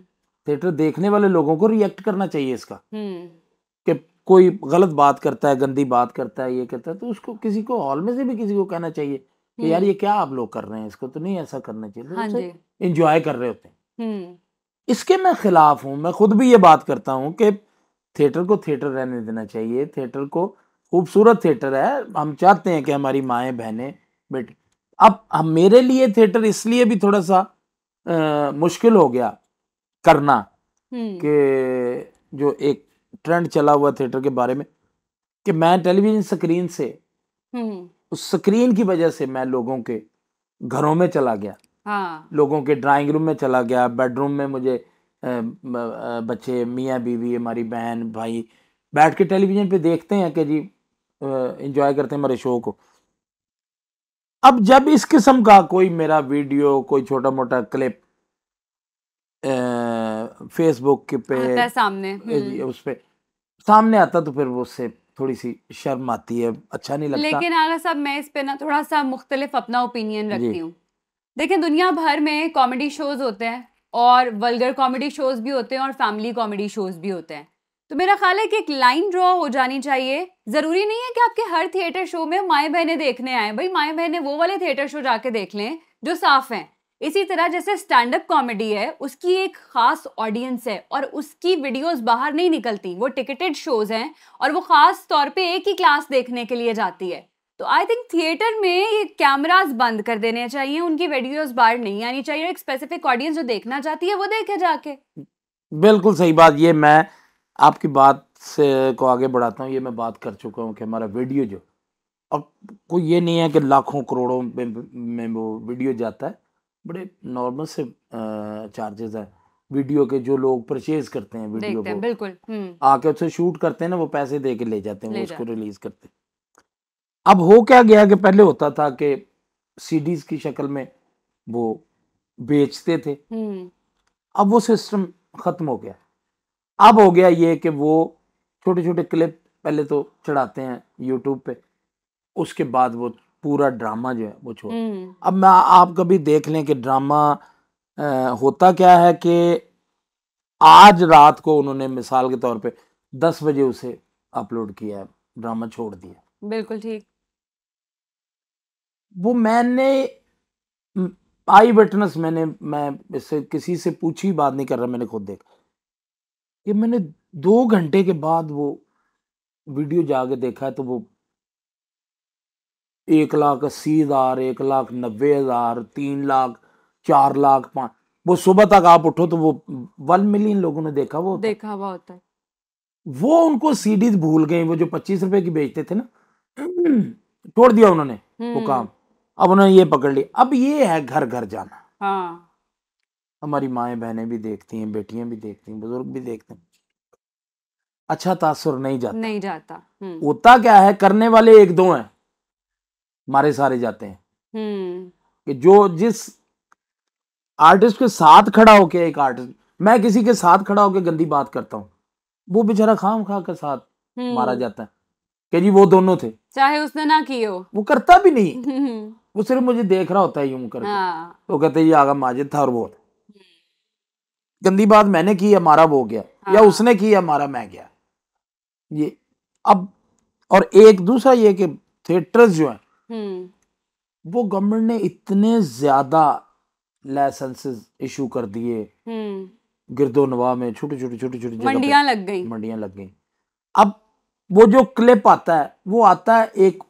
थिएटर देखने वाले लोगों को रिएक्ट करना चाहिए इसका हम्म। कि कोई गलत बात करता है गंदी बात करता है ये कहता है तो उसको किसी को हॉल में से भी किसी को कहना चाहिए कि यार ये हम्म। क्या आप लोग कर रहे हैं इसको तो नहीं ऐसा करना चाहिए इंजॉय हाँ अच्छा, कर रहे होते हैं हम्म। इसके मैं खिलाफ हूँ मैं खुद भी ये बात करता हूँ कि थिएटर को थिएटर रहने देना चाहिए थिएटर को खूबसूरत थिएटर है हम चाहते हैं कि हमारी माएँ बहने बेटी अब हम मेरे लिए थिएटर इसलिए भी थोड़ा सा आ, मुश्किल हो गया करना हम्म। कि जो एक ट्रेंड चला हुआ थिएटर के बारे में कि मैं टेलीविजन स्क्रीन से उस स्क्रीन की वजह से मैं लोगों के घरों में चला गया हाँ। लोगों के ड्राइंग रूम में चला गया बेडरूम में मुझे बच्चे मियाँ बीवी हमारी बहन भाई बैठ के टेलीविज़न पे देखते हैं कि जी इंजॉय करते हैं हमारे शो को अब जब इस किस्म का कोई मेरा वीडियो कोई छोटा मोटा क्लिप फेसबुक हम्म। पे सामने उस पर सामने आता तो फिर वो उससे थोड़ी सी शर्म आती है अच्छा नहीं लगता लेकिन आगा साहब मैं इस पे ना थोड़ा सा मुख्तलिफ अपना ओपिनियन रखती हूँ देखिये दुनिया भर में कॉमेडी शोज़ होते हैं और वलगर कॉमेडी शोज़ भी होते हैं और फैमिली कॉमेडी शोज़ भी होते हैं तो मेरा ख्याल है कि एक लाइन ड्रॉ हो जानी चाहिए ज़रूरी नहीं है कि आपके हर थिएटर शो में माए बहने देखने आए भाई माए बहने वो वाले थिएटर शो जाके देख लें जो साफ़ हैं इसी तरह जैसे स्टैंड अप कॉमेडी है उसकी एक ख़ास ऑडियंस है और उसकी वीडियोस बाहर नहीं निकलती वो टिकटेड शोज़ हैं और वो ख़ास तौर पे एक ही क्लास देखने के लिए जाती है तो आई थिंक थिएटर में ये कैमराज बंद कर देने चाहिए उनकी वीडियोस बाहर नहीं आनी चाहिए एक स्पेसिफिक ऑडियंस जो देखना चाहती है वो देखे जाके बिल्कुल सही बात ये मैं आपकी बात से को आगे बढ़ाता हूँ ये मैं बात कर चुका हूँ कि हमारा वीडियो जो अब कोई ये नहीं है कि लाखों करोड़ों में, में वो वीडियो जाता है बड़े नॉर्मल से चार्जेस है वीडियो के जो लोग परचेज करते हैं वीडियो को बिल्कुल हम्म। आके उसे शूट करते हैं ना वो पैसे दे के ले जाते हैं ले वो उसको रिलीज करते हैं अब हो क्या गया कि पहले होता था कि सीडीज की शक्ल में वो बेचते थे हम्म। अब वो सिस्टम खत्म हो गया अब हो गया ये कि वो छोटे छोटे क्लिप पहले तो चढ़ाते हैं यूट्यूब पे उसके बाद वो पूरा ड्रामा जो है वो छोड़ हम्म। अब मैं आप कभी देख लें कि ड्रामा आ, होता क्या है कि आज रात को उन्होंने मिसाल के तौर पे दस बजे उसे अपलोड किया है ड्रामा छोड़ दिया बिल्कुल ठीक वो मैंने आई विटनेस मैंने मैं इससे किसी से पूछी बात नहीं कर रहा मैंने खुद देखा कि मैंने दो घंटे के बाद वो वीडियो जाके देखा है तो वो एक लाख अस्सी हज़ार एक लाख नब्बे हज़ार तीन लाख चार लाख पांच वो सुबह तक आप उठो तो वो वन मिलियन लोगों ने देखा वो देखा हुआ होता है वो उनको सीडीज भूल गए वो जो पच्चीस रुपए की बेचते थे ना तोड़ दिया उन्होंने वो हम्म। काम अब उन्होंने ये पकड़ लिया अब ये है घर घर जाना हाँ। हमारी माए बहनें भी देखती हैं बेटियां भी देखती हैं बुजुर्ग भी देखते हैं अच्छा तासुर नहीं जाता नहीं जाता हम्म। होता क्या है करने वाले एक दो हैं मारे सारे जाते हैं हम्म। कि जो जिस आर्टिस्ट के साथ खड़ा होके एक आर्टिस्ट मैं किसी के साथ खड़ा होके गंदी बात करता हूँ वो बेचारा खाम खा के साथ हम्म। मारा जाता है कि जी वो दोनों थे चाहे उसने ना की हो वो करता भी नहीं वो सिर्फ मुझे देख रहा होता है यूं करके हाँ। तो कहते ये आगा माजिद था और वो हम्म। गंदी बात मैंने की है मारा वो गया हाँ। या उसने की मारा मैं गया ये अब और एक दूसरा ये कि थिएटर्स जो है हम्म। वो गवर्नमेंट ने इतने ज्यादा लाइसेंसेस इशू कर दिए हम्म। गिरदो नवा में छोटे छोटे छोटे छोटे मंडियां लग गई मंडियां लग गई अब वो जो क्लिप आता है वो आता है एक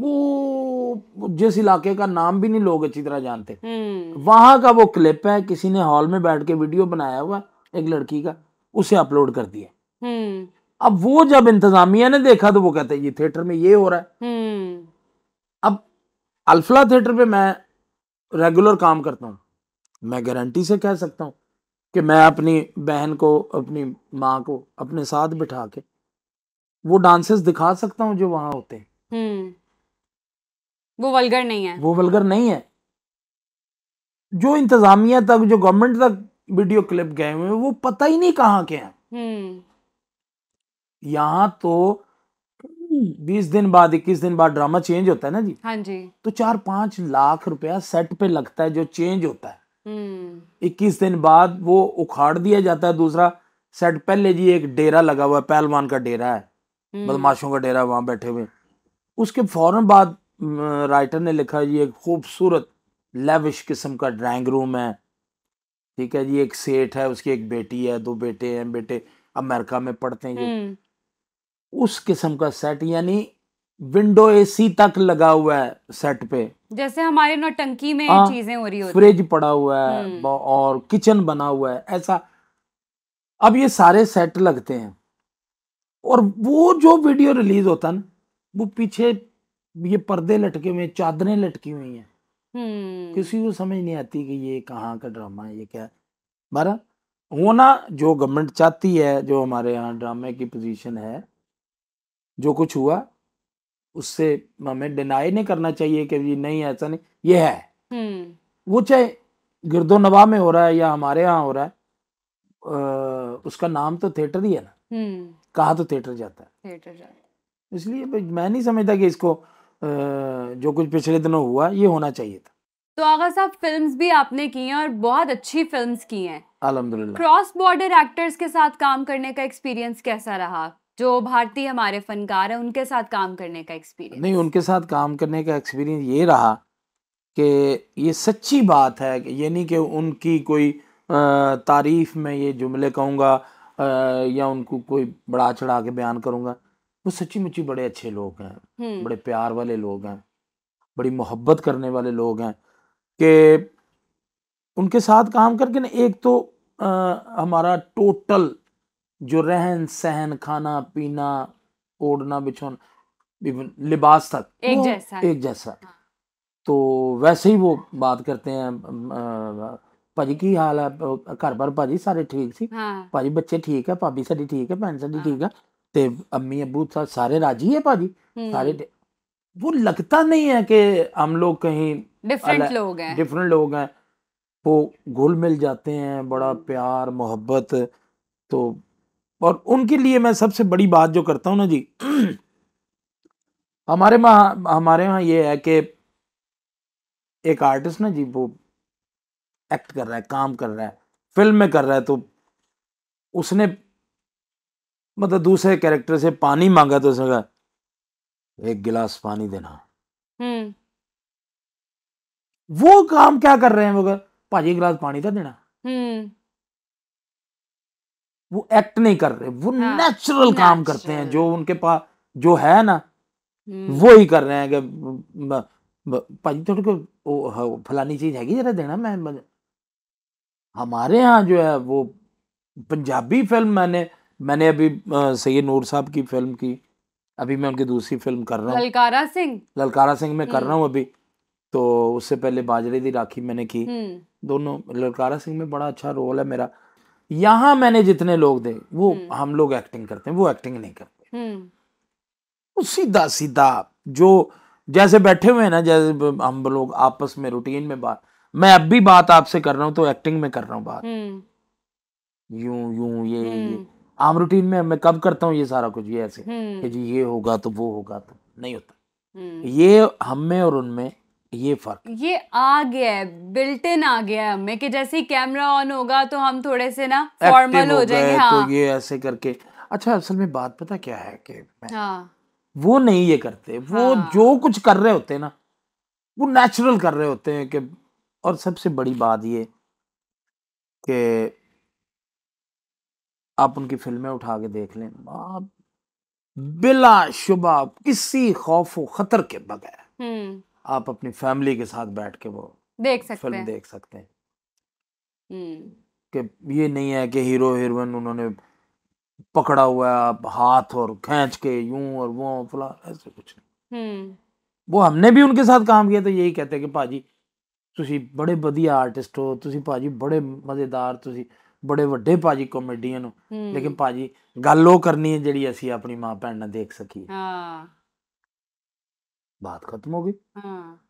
वो जिस इलाके का नाम भी नहीं लोग अच्छी तरह जानते हम्म। वहां का वो क्लिप है किसी ने हॉल में बैठ के वीडियो बनाया हुआ एक लड़की का उसे अपलोड कर दिया अब वो जब इंतजामिया ने देखा तो वो कहते हैं ये थिएटर में ये हो रहा है अब अल्फला थिएटर पे मैं रेगुलर काम करता हूँ मैं गारंटी से कह सकता हूँ कि मैं अपनी बहन को अपनी माँ को अपने साथ बिठा के वो डांसेस दिखा सकता हूँ जो वहां होते हैं हम्म। वो वल्गर नहीं है वो वल्गर नहीं है जो इंतजामिया तक जो गवर्नमेंट तक वीडियो क्लिप गए हुए वो पता ही नहीं कहाँ के हैं हम्म। यहाँ तो बीस दिन बाद इक्कीस दिन बाद ड्रामा चेंज होता है ना जी हाँ जी तो चार पांच लाख रुपया सेट पे लगता है जो चेंज होता है हम्म। इक्कीस दिन बाद वो उखाड़ दिया जाता है दूसरा सेट पहले जी एक डेरा लगा हुआ है पहलवान का डेरा है हम्म। बदमाशों का डेरा वहां बैठे हुए उसके फौरन बाद राइटर ने लिखा जी एक खूबसूरत लेविश किस्म का ड्राइंग रूम है ठीक है जी एक सेठ है उसकी एक बेटी है दो बेटे हैं बेटे अमेरिका में पढ़ते हैं उस किस्म का सेट यानी विंडो एसी तक लगा हुआ है सेट पे जैसे हमारे टंकी में हाँ, चीजें हो रही होती फ्रिज पड़ा हुआ है हम्म। और किचन बना हुआ है ऐसा अब ये सारे सेट लगते हैं और वो जो वीडियो रिलीज होता ना वो पीछे ये पर्दे लटके हुए चादरें लटकी हुई हैं हम्म। किसी को समझ नहीं आती कि ये कहाँ का ड्रामा है ये क्या है होना जो गवर्नमेंट चाहती है जो हमारे यहाँ ड्रामे की पोजीशन है जो कुछ हुआ उससे हमें डिनाई नहीं करना चाहिए कि जी नहीं ऐसा नहीं ये है हम्म। वो चाहे गिरदो नवा में हो रहा है या हमारे यहाँ हो रहा है आ, उसका नाम तो थिएटर ही है ना हम्म। कहा तो थिएटर जाता है थिएटर जाता इसलिए मैं नहीं समझता कि इसको आ, जो कुछ पिछले दिनों हुआ ये होना चाहिए था तो आगा साहब फिल्म्स भी आपने की हैं और बहुत अच्छी फिल्म्स की हैं अलहमदुल्ला क्रॉस बॉर्डर एक्टर्स के साथ काम करने का एक्सपीरियंस कैसा रहा जो भारतीय हमारे फनकार हैं उनके साथ काम करने का एक्सपीरियंस नहीं उनके साथ काम करने का एक्सपीरियंस ये रहा कि ये सच्ची बात है यानी कि उनकी कोई तारीफ में ये जुमले कहूँगा या उनको कोई बड़ा चढ़ा के बयान करूँगा वो सच्ची मुची बड़े अच्छे लोग हैं हम्म। बड़े प्यार वाले लोग हैं बड़ी मोहब्बत करने वाले लोग हैं कि उनके साथ काम करके ना एक तो आ, हमारा टोटल जो रहन सहन खाना पीना ओढ़ना बिछोना लिबास तक एक जैसा एक जैसा हाँ। तो वैसे ही वो बात करते हैं पाजी ਭਾਜੀ ਕੀ ਹਾਲ ਹੈ ਘਰ ਪਰ ਭਾਜੀ ਸਾਰੇ ਠੀਕ ਸੀ ਭਾਜੀ ਬੱਚੇ ਠੀਕ ਹੈ ਭਾਬੀ ਸਾਡੀ ਠੀਕ ਹੈ ਭੈਣ ਸਾਡੀ ਠੀਕ ਹੈ ਤੇ ਅੰਮੀ ਅਬੂ सारे राजी है पाजी हम्म। सारे वो लगता नहीं है कि हम लोग कहीं डिफरेंट लोग हैं डिफरेंट लोग हैं वो घुल मिल जाते हैं बड़ा हम्म। प्यार मोहब्बत तो और उनके लिए मैं सबसे बड़ी बात जो करता हूँ ना जी हमारे वहाँ हमारे यहाँ ये है कि एक आर्टिस्ट ना जी वो एक्ट कर रहा है काम कर रहा है फिल्म में कर रहा है तो उसने मतलब दूसरे कैरेक्टर से पानी मांगा तो उसने कहा एक गिलास पानी देना हम्म। वो काम क्या कर रहे हैं मगर पाजी गिलास पानी का तो देना हम्म। वो एक्ट नहीं कर रहे वो हाँ, नेचुरल काम करते हैं जो उनके पास जो है ना हम्म। वो ही कर रहे हैं कि भाजी को फलानी चीज हैगी जरा देना मैं हमारे यहाँ जो है वो पंजाबी फिल्म मैंने मैंने अभी सैयद नूर साहब की फिल्म की अभी मैं उनकी दूसरी फिल्म कर रहा हूँ ललकारा सिंह ललकारा सिंह में कर रहा हम्म। हूँ अभी तो उससे पहले बाजरे दी राखी मैंने की हम्म। दोनों ललकारा सिंह में बड़ा अच्छा रोल है मेरा यहां मैंने जितने लोग दे वो हम्म। हम लोग एक्टिंग करते हैं वो एक्टिंग नहीं करते हम्म। सीधा सीधा जो जैसे बैठे हुए हैं ना जैसे हम लोग आपस में रूटीन में बात मैं अब भी बात आपसे कर रहा हूँ तो एक्टिंग में कर रहा हूं बात हम्म। यूं यूं ये, आम रूटीन में मैं कब करता हूँ ये सारा कुछ ये ऐसे कि जी ये होगा तो वो होगा तो नहीं होता ये हम में और उनमें ये फर्क ये आ गया है बिल्ट इन आ गया है हमें कि जैसे ही कैमरा ऑन होगा तो हम थोड़े से ना फॉर्मल हो, हो जाएंगे तो हाँ। तो ये ऐसे करके अच्छा असल में बात पता क्या है कि हाँ। वो नहीं ये करते वो हाँ। जो कुछ कर रहे होते हैं ना वो नेचुरल कर रहे होते हैं कि और सबसे बड़ी बात ये कि आप उनकी फिल्में उठा के देख लें बिला शुबा किसी खौफ खतर के बगैर हम्म। आप अपनी फैमिली के साथ बैठ के वो देख सकते फिल्म हैं। देख सकते हैं हम्म। कि ये नहीं है कि हीरो हीरोइन उन्होंने पकड़ा हुआ है आप हाथ और खींच के यूं और वो फला ऐसे कुछ नहीं हम्म। वो हमने भी उनके साथ काम किया तो यही कहते हैं कि भाजी ਤੁਸੀਂ ਬੜੇ ਵਧੀਆ ਆਰਟਿਸਟ ਹੋ ਤੁਸੀਂ ਭਾਜੀ ਬੜੇ ਮਜ਼ੇਦਾਰ ਤੁਸੀਂ ਬੜੇ ਵੱਡੇ ਭਾਜੀ ਕਾਮੇਡੀਅਨ ਹੋ ਲੇਕਿਨ ਭਾਜੀ ਗੱਲ ਉਹ ਕਰਨੀ ਹੈ ਜਿਹੜੀ ਅਸੀਂ ਆਪਣੀ ਮਾਂ ਭੈਣ ਨਾਲ ਦੇਖ ਸਕੀਏ ਹਾਂ बात खत्म होगी हाँ।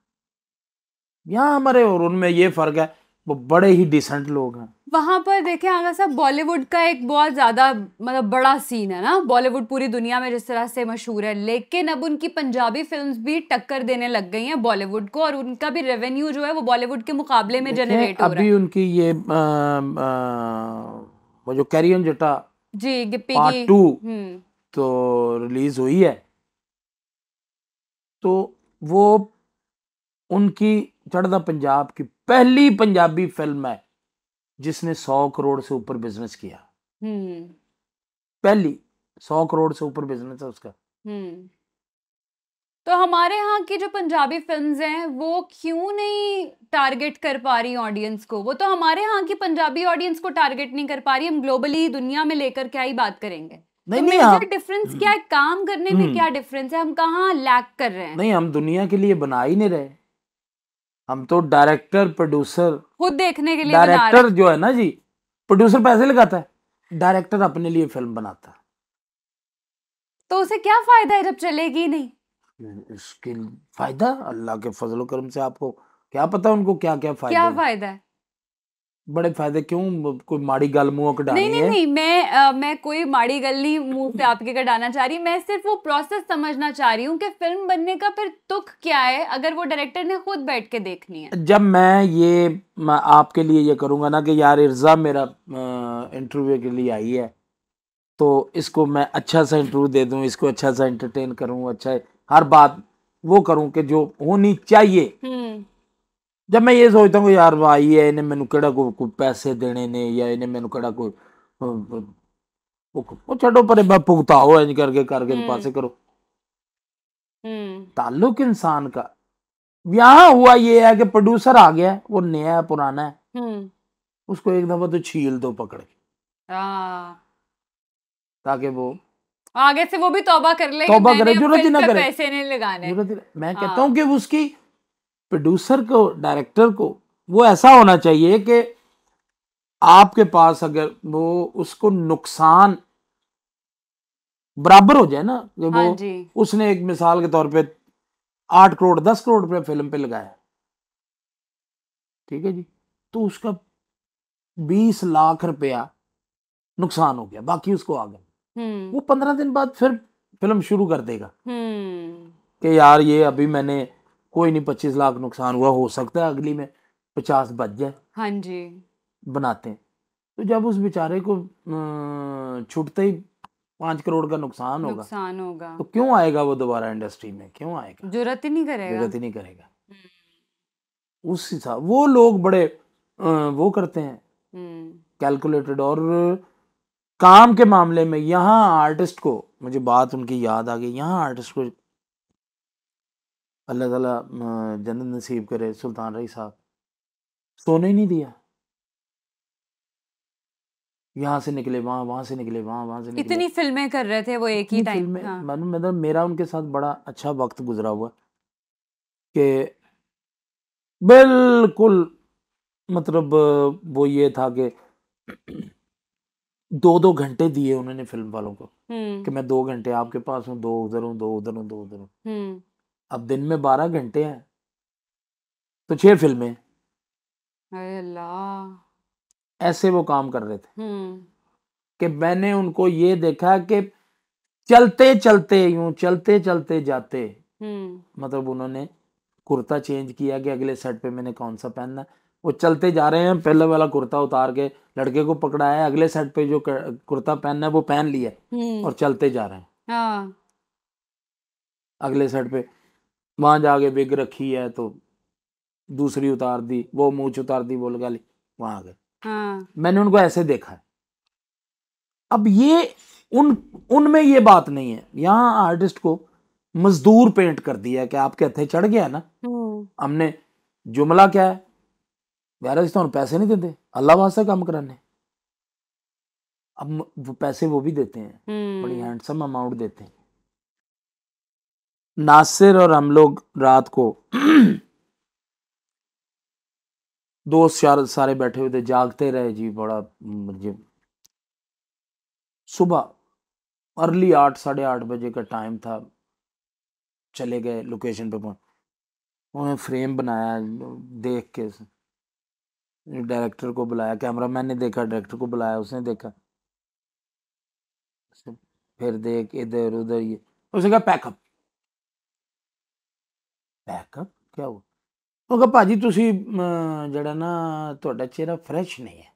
यहाँ हमारे और उनमें ये फर्क है वो बड़े ही डिसेंट लोग हैं वहां पर देखें आगा साहब बॉलीवुड का एक बहुत ज्यादा मतलब बड़ा सीन है ना बॉलीवुड पूरी दुनिया में जिस तरह से मशहूर है लेकिन अब उनकी पंजाबी फिल्म्स भी टक्कर देने लग गई हैं बॉलीवुड को और उनका भी रेवेन्यू जो है वो बॉलीवुड के मुकाबले में जनरेट हो रहा है अभी उनकी ये आ, आ, वो जो कैरियन जटा जी गिप्पी की टू हम्म। तो रिलीज हुई है तो वो उनकी चढ़दा पंजाब की पहली पंजाबी फिल्म है जिसने सौ करोड़ से ऊपर बिजनेस किया हम्म। पहली सौ करोड़ से ऊपर बिजनेस है उसका हम्म। तो हमारे यहाँ की जो पंजाबी फिल्म्स हैं वो क्यों नहीं टारगेट कर पा रही ऑडियंस को वो तो हमारे यहाँ की पंजाबी ऑडियंस को टारगेट नहीं कर पा रही हम ग्लोबली दुनिया में लेकर क्या ही बात करेंगे नहीं तो नहीं डिफरेंस क्या है काम करने में हम्म। क्या डिफरेंस है हम कहाँ लैक कर रहे हैं नहीं हम दुनिया के लिए बना ही नहीं रहे हम तो डायरेक्टर प्रोड्यूसर खुद देखने के लिए डायरेक्टर जो है ना जी प्रोड्यूसर पैसे लगाता है डायरेक्टर अपने लिए फिल्म बनाता तो उसे क्या फायदा है जब चलेगी नहीं इसके फायदा अल्लाह के फजलो करम से आपको क्या पता उनको क्या क्या फायदा क्या फायदा है ਬੜੇ ਫਾਇਦੇ ਕਿਉਂ ਕੋਈ ਮਾੜੀ ਗੱਲ ਮੂੰਹੋਂ ਕਢਾਣੀ ਹੈ नहीं नहीं मैं आ, मैं कोई माड़ी गल नहीं मुंह से आपके कटाना चाह रही मैं सिर्फ वो प्रोसेस समझना चाह रही हूँ कि फिल्म बनने का फिर तुक क्या है अगर वो डायरेक्टर ने खुद बैठ के देखनी है जब मैं ये मैं आपके लिए ये करूँगा ना कि यार इर्जा मेरा इंटरव्यू के लिए आई है तो इसको मैं अच्छा सा इंटरव्यू दे दूँ इसको अच्छा सा इंटरटेन करूँ अच्छा हर बात वो करूँ कि जो होनी चाहिए हम्म। जब मैं ये सोचता हूँ यार भाई है इन्हें मैंने कड़ा को, को पैसे देने ने या इन्हें मैंने कड़ा को ਉਹ ਛੱਡੋ ਪਰੇ ਬਾ ਭੁਗਤਾਓ ਇੰਜ ਕਰਕੇ ਕਰਕੇ ਪਾਸੇ ਕਰੋ ताल्लुक इंसान का यहाँ हुआ ये है कि प्रोड्यूसर आ गया वो नया है पुराना है हम्म। उसको एक दफा तो छील दो पकड़ के हाँ। ताकि वो आगे से वो भी तौबा कर ले तौबा करे जरूरत ही ना करे पैसे नहीं लगाने मैं कहता हाँ। हूँ कि उसकी प्रोड्यूसर को डायरेक्टर को वो ऐसा होना चाहिए कि आपके पास अगर वो उसको नुकसान बराबर हो जाए ना कि हाँ वो उसने एक मिसाल के तौर पे आठ करोड़ दस करोड़ रुपया फिल्म पे लगाया ठीक है जी तो उसका बीस लाख रुपया नुकसान हो गया बाकी उसको आ गया हम्म। वो पंद्रह दिन बाद फिर फिल्म शुरू कर देगा हम्म। कि यार ये अभी मैंने कोई नहीं पच्चीस लाख नुकसान हुआ हो सकता है अगली में पचास बच जाए हाँ जी बनाते हैं तो जब उस बेचारे को छुटते ही पांच करोड़ का नुकसान होगा नुकसान होगा तो क्यों आएगा वो दोबारा इंडस्ट्री में क्यों आएगा जरूरत ही नहीं करेगा जरूरत ही नहीं करेगा हम्म। उस हिसाब वो लोग बड़े वो करते हैं कैलकुलेटेड हम्म। और काम के मामले में यहाँ आर्टिस्ट को मुझे बात उनकी याद आ गई यहाँ आर्टिस्ट को अल्लाह ताला जन्नत नसीब करे सुल्तान रही साहब सोने नहीं दिया यहाँ से निकले वहाँ वहाँ से निकले वहाँ वहाँ से निकले इतनी फिल्में कर रहे थे वो एक ही टाइम हाँ। मतलब मेरा उनके साथ बड़ा अच्छा वक्त गुजरा हुआ कि बिल्कुल मतलब वो ये था कि दो दो घंटे दिए उन्होंने फिल्म वालों को हम्म। कि मैं दो घंटे आपके पास हूँ दो उधर हूँ दो उधर हूँ दो उधर हूँ हम्म। अब दिन में बारह घंटे हैं तो छह फिल्में अरे अल्लाह ऐसे वो काम कर रहे थे हम्म। कि मैंने उनको ये देखा कि चलते चलते यूं चलते चलते जाते हम्म। मतलब उन्होंने कुर्ता चेंज किया कि अगले सेट पे मैंने कौन सा पहनना वो चलते जा रहे हैं पहले वाला कुर्ता उतार के लड़के को पकड़ाया अगले सेट पे जो कुर्ता पहनना है वो पहन लिया हम्म। और चलते जा रहे हैं हाँ। अगले सेट पे वहाँ जाके बिग रखी है तो दूसरी उतार दी वो मूछ उतार दी वो लगा ली आ गए हाँ। मैंने उनको ऐसे देखा है अब ये उन उनमें ये बात नहीं है यहाँ आर्टिस्ट को मजदूर पेंट कर दिया कि आपके हथे चढ़ गया ना हम्म। हमने जुमला क्या है जी तो पैसे नहीं देते अल्लाह वास्ते काम कराने अब वो पैसे वो भी देते हैं हम्म। बड़ी हैंडसम अमाउंट देते हैं नासिर और हम लोग रात को दोस्त यार सारे बैठे हुए थे जागते रहे जी बड़ा जी सुबह अर्ली आठ साढ़े आठ बजे का टाइम था चले गए लोकेशन पे पहुंच उन्होंने फ्रेम बनाया देख के डायरेक्टर को बुलाया कैमरा मैन ने देखा डायरेक्टर को बुलाया उसने देखा फिर देख इधर उधर ये उसने कहा पैकअप बैकअप क्या हुआ वो कहा भाजी तुसी जड़ा चेहरा फ्रेश नहीं है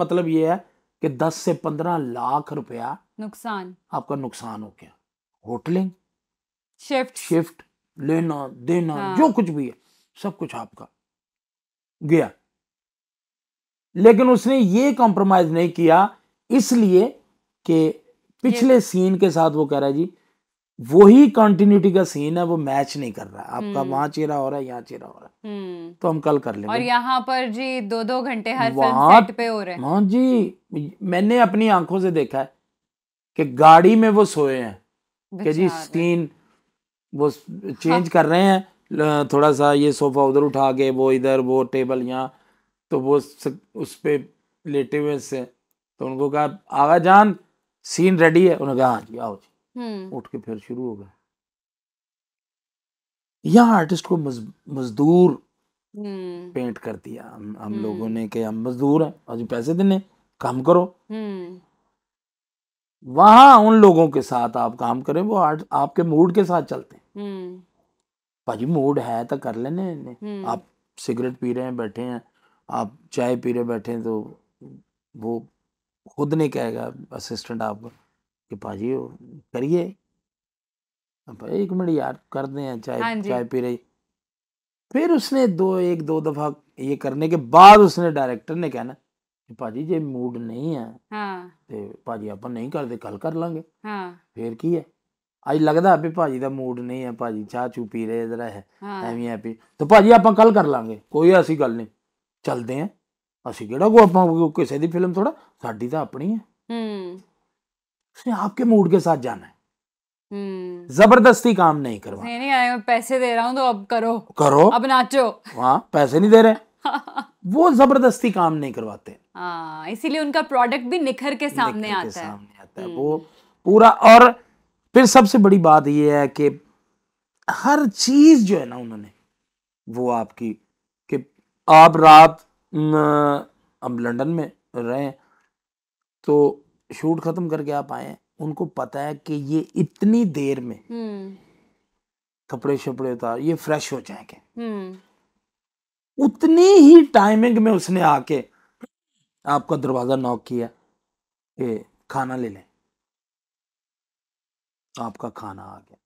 मतलब ये है से 15 लाख रुपया नुकसान आपका नुकसान हो गया होटलिंग शिफ्ट शिफ्ट लेना देना हाँ। जो कुछ भी है सब कुछ आपका गया लेकिन उसने ये कॉम्प्रोमाइज नहीं किया इसलिए कि पिछले सीन के साथ वो कह रहा है जी वही कंटिन्यूटी का सीन है वो मैच नहीं कर रहा आपका हम्म। वहां चेहरा हो रहा है यहाँ चेहरा हो रहा है हम्म। तो हम कल कर लेंगे और यहाँ पर जी दो दो घंटे हर फिल्म सेट पे हो रहे हैं हाँ जी मैंने अपनी आंखों से देखा है कि गाड़ी में वो सोए हैं कि जी सीन वो चेंज हाँ। कर रहे हैं थोड़ा सा ये सोफ़ा उधर उठा के वो इधर वो टेबल यहाँ तो वो उस पर लेटे हुए से तो उनको कहा आगा जान सीन रेडी है उन्होंने कहा हाँ जी आओ जी हम्म। उठ के फिर शुरू हो गए यहाँ आर्टिस्ट को मज, मजदूर पेंट हम्म। कर दिया हम हम हम्म। लोगों ने कि हम मजदूर हैं और पैसे देने काम करो वहां उन लोगों के साथ आप काम करें वो आर्ट आपके मूड के साथ चलते हैं हम्म। भाजी मूड है तो कर लेने हम्म। आप सिगरेट पी रहे हैं बैठे हैं आप चाय पी रहे बैठे हैं तो वो खुद नहीं कहेगा असिस्टेंट आपका कि भाजी करिए एक मिनट यार कर हैं चाय हाँ चाय पी रही फिर उसने दो एक दो दफा ये करने के बाद उसने डायरेक्टर ने कहना ਭਾਜੀ ਜੇ ਮੂਡ ਨਹੀਂ ਹੈ ਹਾਂ ਤੇ ਭਾਜੀ ਆਪਾਂ ਨਹੀਂ ਕਰਦੇ ਕੱਲ ਕਰ ਲਾਂਗੇ ਹਾਂ ਫੇਰ ਕੀ ਹੈ ਅੱਜ ਲੱਗਦਾ ਵੀ ਭਾਜੀ ਦਾ ਮੂਡ ਨਹੀਂ ਹੈ ਭਾਜੀ ਚਾਹ ਚੂ ਪੀ ਰਹੇ ਜਰਾ ਹੈ ਐਵੇਂ ਐਪੀ ਤਾਂ ਭਾਜੀ ਆਪਾਂ ਕੱਲ ਕਰ ਲਾਂਗੇ ਕੋਈ ਐਸੀ ਗੱਲ ਨਹੀਂ ਚਲਦੇ ਆ ਅਸੀਂ ਕਿਹੜਾ ਕੋ ਆਪਾਂ ਕਿਸੇ ਦੀ ਫਿਲਮ ਥੋੜਾ ਸਾਡੀ ਤਾਂ ਆਪਣੀ ਹੈ ਹੂੰ उसने आपके मूड के साथ जाना है जबरदस्ती काम नहीं करवा नहीं नहीं आए पैसे दे रहा हूँ तो अब करो करो अब नाचो हाँ पैसे नहीं दे रहे वो जबरदस्ती काम नहीं करवाते हाँ, इसीलिए उनका प्रोडक्ट भी निखर के सामने निखर आता, के है। आता है हम्म। वो पूरा और फिर सबसे बड़ी बात ये है कि हर चीज जो है ना उन्होंने वो आपकी कि आप रात अब लंदन में रहे तो शूट खत्म करके आप आए उनको पता है कि ये इतनी देर में हम्म। कपड़े शपड़े उतार ये फ्रेश हो जाएंगे हम्म। उतनी ही टाइमिंग में उसने आके आपका दरवाजा नॉक किया कि खाना ले लें आपका खाना आ गया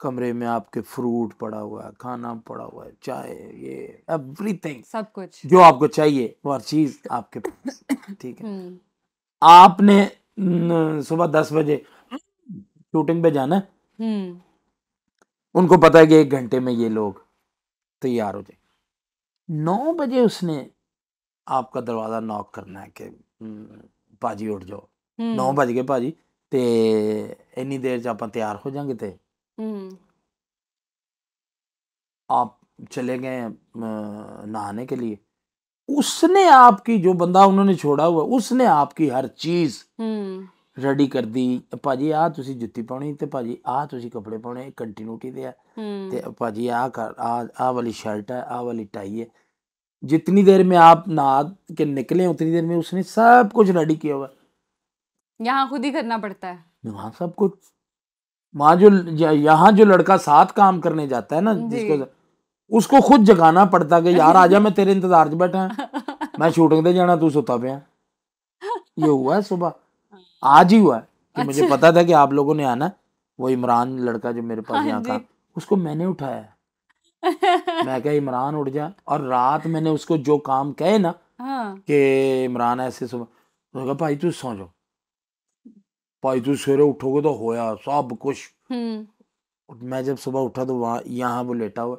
कमरे में आपके फ्रूट पड़ा हुआ है खाना पड़ा हुआ है चाय ये एवरीथिंग सब कुछ जो आपको चाहिए वो हर चीज आपके पास ठीक है हम्म। आपने सुबह दस बजे शूटिंग पे जाना है हम्म। उनको पता है कि एक घंटे में ये लोग तैयार हो जाए नौ बजे उसने आपका दरवाज़ा नॉक करना है कि पाजी उठ जाओ नौ हम्म। बज गए पाजी ते ਇੰਨੀ देर ਚ आप तैयार हो जाएंगे ते हम्म। आप चले गए नहाने के लिए उसने आपकी जो बंदा उन्होंने छोड़ा हुआ उसने आपकी हर चीज हम्म। रेडी कर दी भाजी ਤੁਸੀਂ ਜੁੱਤੀ ਪਾਉਣੀ ਤੇ ਭਾਜੀ ਆ ਤੁਸੀਂ ਕੱਪੜੇ ਪਾਉਣੇ ਕੰਟੀਨਿਊਟੀ ਤੇ ਆ ਤੇ ਭਾਜੀ ਆ ਆ ਆ ਵਾਲੀ है आ वाली टाई है जितनी देर में आप नहा के निकले उतनी देर में उसने सब कुछ रेडी किया हुआ यहाँ खुद ही करना पड़ता है वहाँ सब कुछ वहाँ जो यहाँ जो लड़का साथ काम करने जाता है ना जिसको उसको खुद जगाना पड़ता कि यार आजा मैं तेरे इंतजार बैठा मैं शूटिंग दे जाना तू सुता पे ये हुआ है सुबह आज ही हुआ है कि मुझे अच्छा। पता था कि आप लोगों ने आना वो इमरान लड़का जो मेरे पास हाँ यहाँ था उसको मैंने उठाया मैं कहा इमरान उठ जा और रात मैंने उसको जो काम कहे ना हाँ। कि इमरान ऐसे सुबह तो भाई तू सो जाओ भाई तू सवेरे उठोगे तो होया सब कुछ हम्म। मैं जब सुबह उठा तो वहां यहाँ वो लेटा हुआ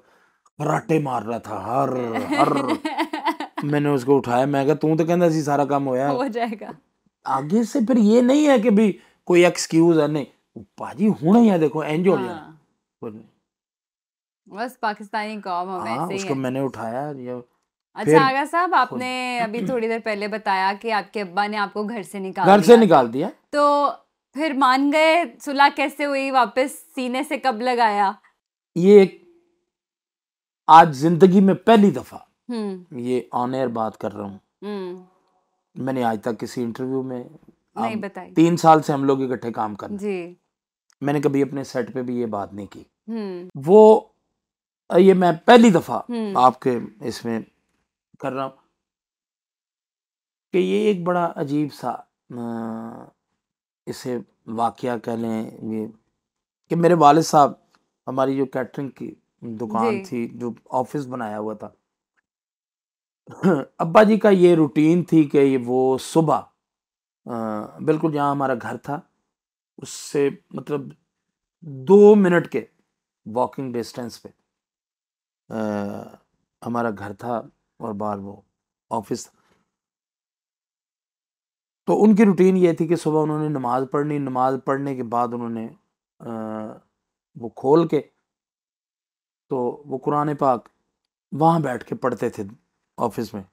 राटे मार रहा था हर हर मैंने उसको उठाया मैं कहा तू तो कहना सी सारा काम होया हो जाएगा आगे से फिर ये नहीं है कि भी कोई एक्सक्यूज है नहीं भाजी होना ही है देखो एंजॉय हाँ। बस पाकिस्तानी कॉम हम हाँ, उसको है। मैंने उठाया ये अच्छा आगा साहब आपने अभी थोड़ी देर पहले बताया कि आपके अब्बा ने आपको घर से निकाल घर से निकाल दिया तो फिर मान गए सुलह कैसे हुई वापस सीने से कब लगाया ये एक आज जिंदगी में पहली दफा हम्म। ये ऑन एयर बात कर रहा हूँ हम्म। मैंने आज तक किसी इंटरव्यू में नहीं बताई तीन साल से हम लोग इकट्ठे काम कर जी मैंने कभी अपने सेट पे भी ये बात नहीं की हम्म। वो ये मैं पहली दफा हम्म। आपके इसमें कर रहा हूँ कि ये एक बड़ा अजीब सा इसे वाकया कह लें ये कि मेरे वालिद साहब हमारी जो कैटरिंग की दुकान थी जो ऑफिस बनाया हुआ था अब्बा जी का ये रूटीन थी कि वो सुबह बिल्कुल जहाँ हमारा घर था उससे मतलब दो मिनट के वॉकिंग डिस्टेंस पे आ, हमारा घर था और बाहर वो ऑफिस था तो उनकी रूटीन ये थी कि सुबह उन्होंने नमाज़ पढ़नी नमाज पढ़ने के बाद उन्होंने आ, वो खोल के तो वो कुरान पाक वहाँ बैठ के पढ़ते थे ऑफिस में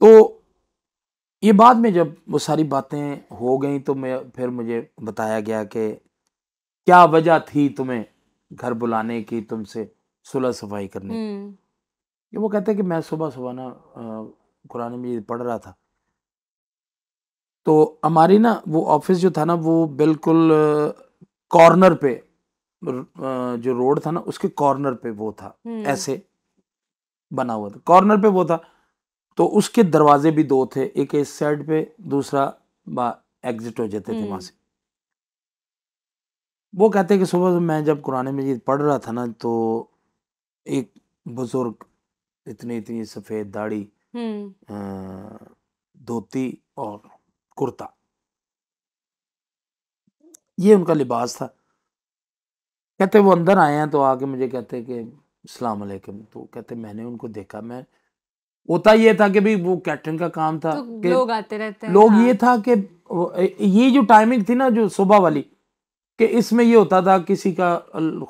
तो ये बाद में जब वो सारी बातें हो गई तो मैं फिर मुझे बताया गया कि क्या वजह थी तुम्हें घर बुलाने की तुमसे सुलह सफाई करने ये हम्म। वो कहते कि मैं सुबह सुबह ना कुरान में पढ़ रहा था तो हमारी ना वो ऑफिस जो था ना वो बिल्कुल कॉर्नर पे जो रोड था ना उसके कॉर्नर पे वो था हम्म। ऐसे बना हुआ था कॉर्नर पे वो था तो उसके दरवाजे भी दो थे एक इस साइड पे दूसरा एग्जिट हो जाते थे हम्म। वहां से वो कहते कि सुबह मैं जब कुरान मजीद पढ़ रहा था ना तो एक बुजुर्ग इतनी इतनी सफेद दाढ़ी हम्म। धोती और कुर्ता ये उनका लिबास था कहते वो अंदर आए हैं तो आके मुझे कहते कि अलैक्म तो कहते मैंने उनको देखा मैं होता ये था कि भाई वो कैटरिंग का काम था तो लोग आते रहते हैं लोग हाँ। ये था कि ये जो टाइमिंग थी ना जो सुबह वाली कि इसमें ये होता था किसी का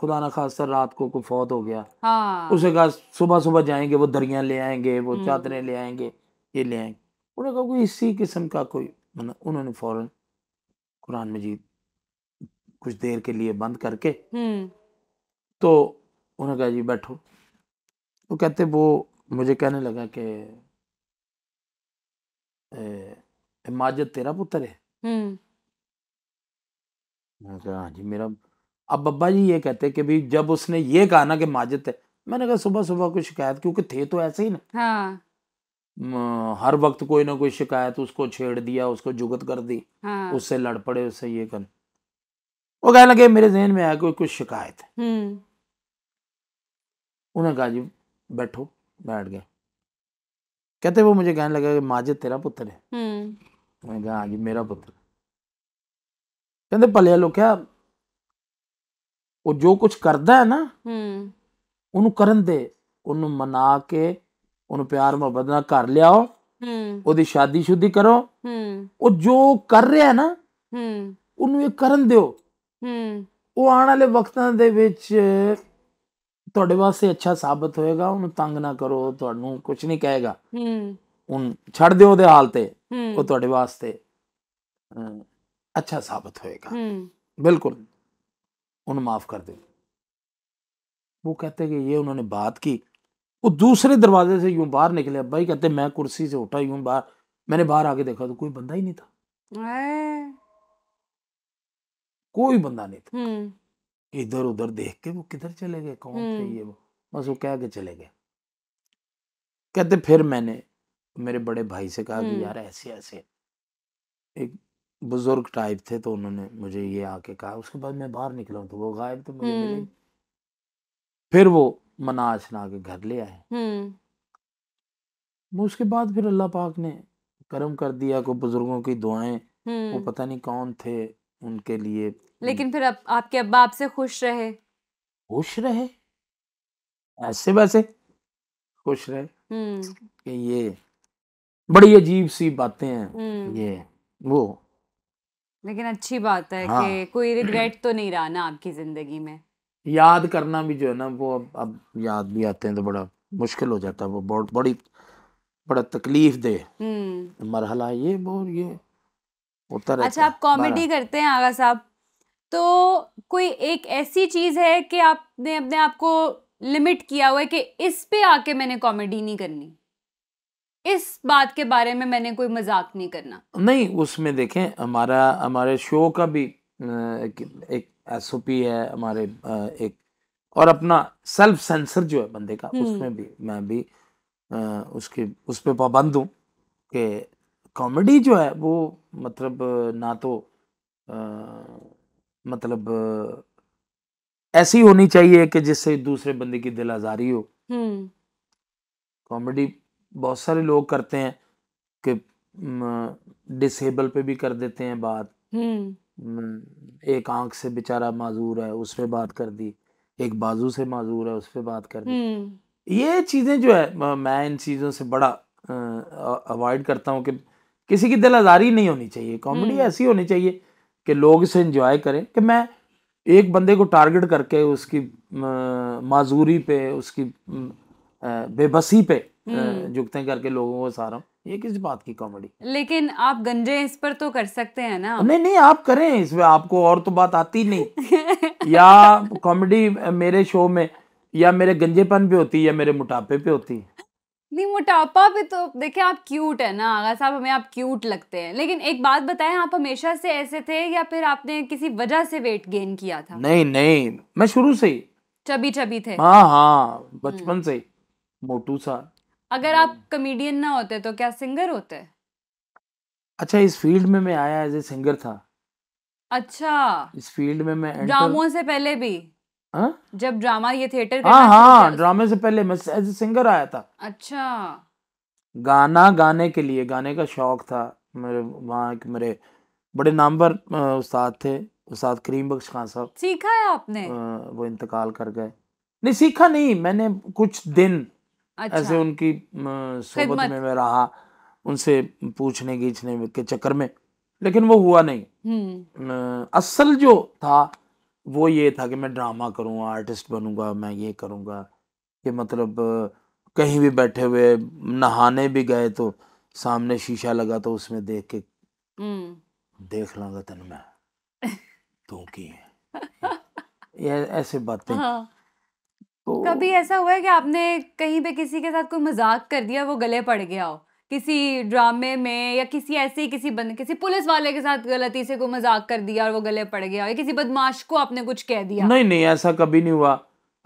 खुदा ना खासा रात को कोई फौत हो गया हाँ। उसे कहा सुबह सुबह जाएंगे वो दरिया ले आएंगे वो हम्म। चादरें ले आएंगे ये ले आएंगे उन्होंने कहा कोई इसी किस्म का कोई उन्होंने फौरन कुरान मजीद कुछ देर के लिए बंद करके हम्म। तो उन्होंने कहा जी बैठो वो कहते वो मुझे कहने लगा कि माजद तेरा पुत्र है हम्म। हाँ जी मेरा अब बब्बा जी ये कहते कि भी जब उसने ये कहा ना कि माजद है मैंने कहा सुबह सुबह कोई शिकायत क्योंकि थे तो ऐसे ही ना हाँ। हर वक्त कोई ना कोई शिकायत उसको छेड़ दिया उसको जुगत कर दी हाँ। उससे लड़ पड़े उससे ये कर वो कहने लगे मेरे जहन में आया कोई कुछ शिकायत है हम्म। उन्होंने कहा ਬੈਠੋ ਬੈਠ बैठ ਕਹਤੇ ਉਹ वो मुझे कहने लगा कि माजिद तेरा पुत्र है मैंने कहा हाँ ਜੀ ਮੇਰਾ ਪੁੱਤਰ ਕਹਿੰਦੇ ਭਲਿਆ ਲੋਕਿਆ ਉਹ ਜੋ ਕੁਝ ਕਰਦਾ ਹੈ ਨਾ ਹੂੰ ਉਹਨੂੰ ਕਰਨ ਦੇ ਉਹਨੂੰ ਮਨਾ ਕੇ ਉਹਨੂੰ ਪਿਆਰ ਮੁਹੱਬਤ ਨਾਲ ਘਰ ਲਿਆਓ ਹੂੰ ਉਹਦੀ ਸ਼ਾਦੀ ਸ਼ੁਦੀ ਕਰੋ ਹੂੰ ਉਹ ਜੋ ਕਰ ਰਿਹਾ ਹੈ ਨਾ ਹੂੰ ਉਹਨੂੰ ਇਹ ਕਰਨ ਦਿਓ ਹੂੰ ਉਹ ਆਉਣ ਵਾਲੇ ਵਕਤਾਂ ਦੇ ਵਿੱਚ ਤੁਹਾਡੇ ਵਾਸਤੇ ਅੱਛਾ ਸਾਬਤ ਹੋਏਗਾ ਉਹਨੂੰ ਤੰਗ ਨਾ ਕਰੋ ਤੁਹਾਨੂੰ ਕੁਝ ਨਹੀਂ ਕਹੇਗਾ ਹੂੰ ਉਹਨ ਛੱਡ ਦਿਓ ਉਹਦੇ ਹਾਲ ਤੇ ਉਹ ਤੁਹਾਡੇ ਵਾਸਤੇ ਅੱਛਾ ਸਾਬਤ ਹੋਏਗਾ ਹੂੰ ਬਿਲकुल माफ कर दे वो कहते कि ये उन्होंने बात की वो दूसरे दरवाजे से यूं बाहर निकले अब्बा ही कहते मैं कुर्सी से उठा यूं बाहर मैंने बाहर आके देखा तो कोई बंदा ही नहीं था कोई बंदा नहीं था इधर उधर देख के वो किधर चले गए कौन थे ये हम्म। वो बस वो कह के चले गए कहते फिर मैंने मेरे बड़े भाई से कहा कि यार हम्म। ऐसे ऐसे एक बुजुर्ग टाइप थे तो उन्होंने मुझे ये आके कहा उसके बाद मैं बाहर निकला तो वो गायब तो मुझे मिले हम्म। फिर वो मना शना के घर ले आए उसके बाद फिर अल्लाह पाक ने कर्म कर दिया को बुजुर्गों की दुआएं वो पता नहीं कौन थे उनके लिए लेकिन फिर आप, आपके अब्बा आपसे खुश रहे खुश रहे ऐसे वैसे खुश रहे हम्म। कि ये बड़ी अजीब सी बातें हैं हम्म। ये वो लेकिन अच्छी बात है हाँ। कि कोई रिग्रेट तो नहीं रहा ना आपकी जिंदगी में याद करना भी जो है ना वो अब अब याद भी आते हैं तो बड़ा मुश्किल हो जाता है वो बड़ी बड़ा तकलीफ दे हम्म। मरहला ये वो ये होता रहता अच्छा आप कॉमेडी करते हैं आगा साहब तो कोई एक ऐसी चीज है कि आपने अपने आप को लिमिट किया हुआ है कि इस पे आके मैंने कॉमेडी नहीं करनी इस बात के बारे में मैंने कोई मजाक नहीं करना नहीं उसमें देखें हमारा हमारे शो का भी एक, एस ओ पी है हमारे एक और अपना सेल्फ सेंसर जो है बंदे का हम्म। उसमें भी मैं भी उसके उस पर पाबंद हूँ कि कॉमेडी जो है वो मतलब ना तो आ, मतलब ऐसी होनी चाहिए कि जिससे दूसरे बंदे की दिल आजारी हो कॉमेडी हम्म। बहुत सारे लोग करते हैं कि डिसेबल पे भी कर देते हैं बात हम्म। एक आंख से बेचारा माजूर है उस पर बात कर दी एक बाजू से माजूर है उस पर बात कर दी हम्म। ये चीज़ें जो है मैं इन चीज़ों से बड़ा अवॉइड करता हूँ कि किसी की दिल आजारी नहीं होनी चाहिए कॉमेडी हम्म। ऐसी होनी चाहिए कि लोग इसे इंजॉय करें कि मैं एक बंदे को टारगेट करके उसकी माजूरी पे उसकी बेबसी पे हम्म। जुगते करके लोगों को सारा ये किस बात की कॉमेडी लेकिन आप गंजे इस पर तो कर सकते हैं ना नहीं नहीं आप करें इसमें आपको और तो बात आती नहीं या कॉमेडी मेरे शो में या मेरे गंजेपन पे होती है या मेरे मोटापे पे होती है नहीं मोटापा भी तो देखिए आप क्यूट है ना आगा साहब हमें आप क्यूट लगते हैं लेकिन एक बात बताएं आप हमेशा से ऐसे थे या फिर आपने किसी वजह से वेट गेन किया था नहीं नहीं मैं शुरू से ही चबी चबी थे हाँ हाँ बचपन हम्म। से मोटू सा अगर आप कमेडियन हम्म। ना होते तो क्या सिंगर होते अच्छा इस फील्ड में मैं आया एज ए सिंगर था अच्छा इस फील्ड में मैं ड्रामों से पहले भी हाँ? जब ड्रामा ये थिएटर हाँ हाँ ड्रामे से पहले मैं एज ए सिंगर आया था अच्छा गाना गाने के लिए गाने का शौक था मेरे वहाँ के मेरे बड़े नामवर उस्ताद थे उस्ताद करीम बख्श खान साहब सीखा है आपने वो इंतकाल कर गए नहीं सीखा नहीं मैंने कुछ दिन अच्छा। ऐसे उनकी सोबत में मैं रहा उनसे पूछने गीछने के चक्कर में लेकिन वो हुआ नहीं हम्म। असल जो था वो ये था कि मैं ड्रामा करूँगा आर्टिस्ट बनूँगा मैं ये करूँगा कि मतलब कहीं भी बैठे हुए नहाने भी गए तो सामने शीशा लगा तो उसमें देख के हम्म। देख लगा तेन मैं तू की है ये ऐसे बातें हाँ। तो कभी ऐसा हुआ है कि आपने कहीं पे किसी के साथ कोई मजाक कर दिया वो गले पड़ गया हो किसी ड्रामे में या किसी ऐसे ही किसी बंद किसी पुलिस वाले के साथ गलती से कोई मजाक कर दिया और वो गले पड़ गया या किसी बदमाश को आपने कुछ कह दिया नहीं नहीं ऐसा कभी नहीं हुआ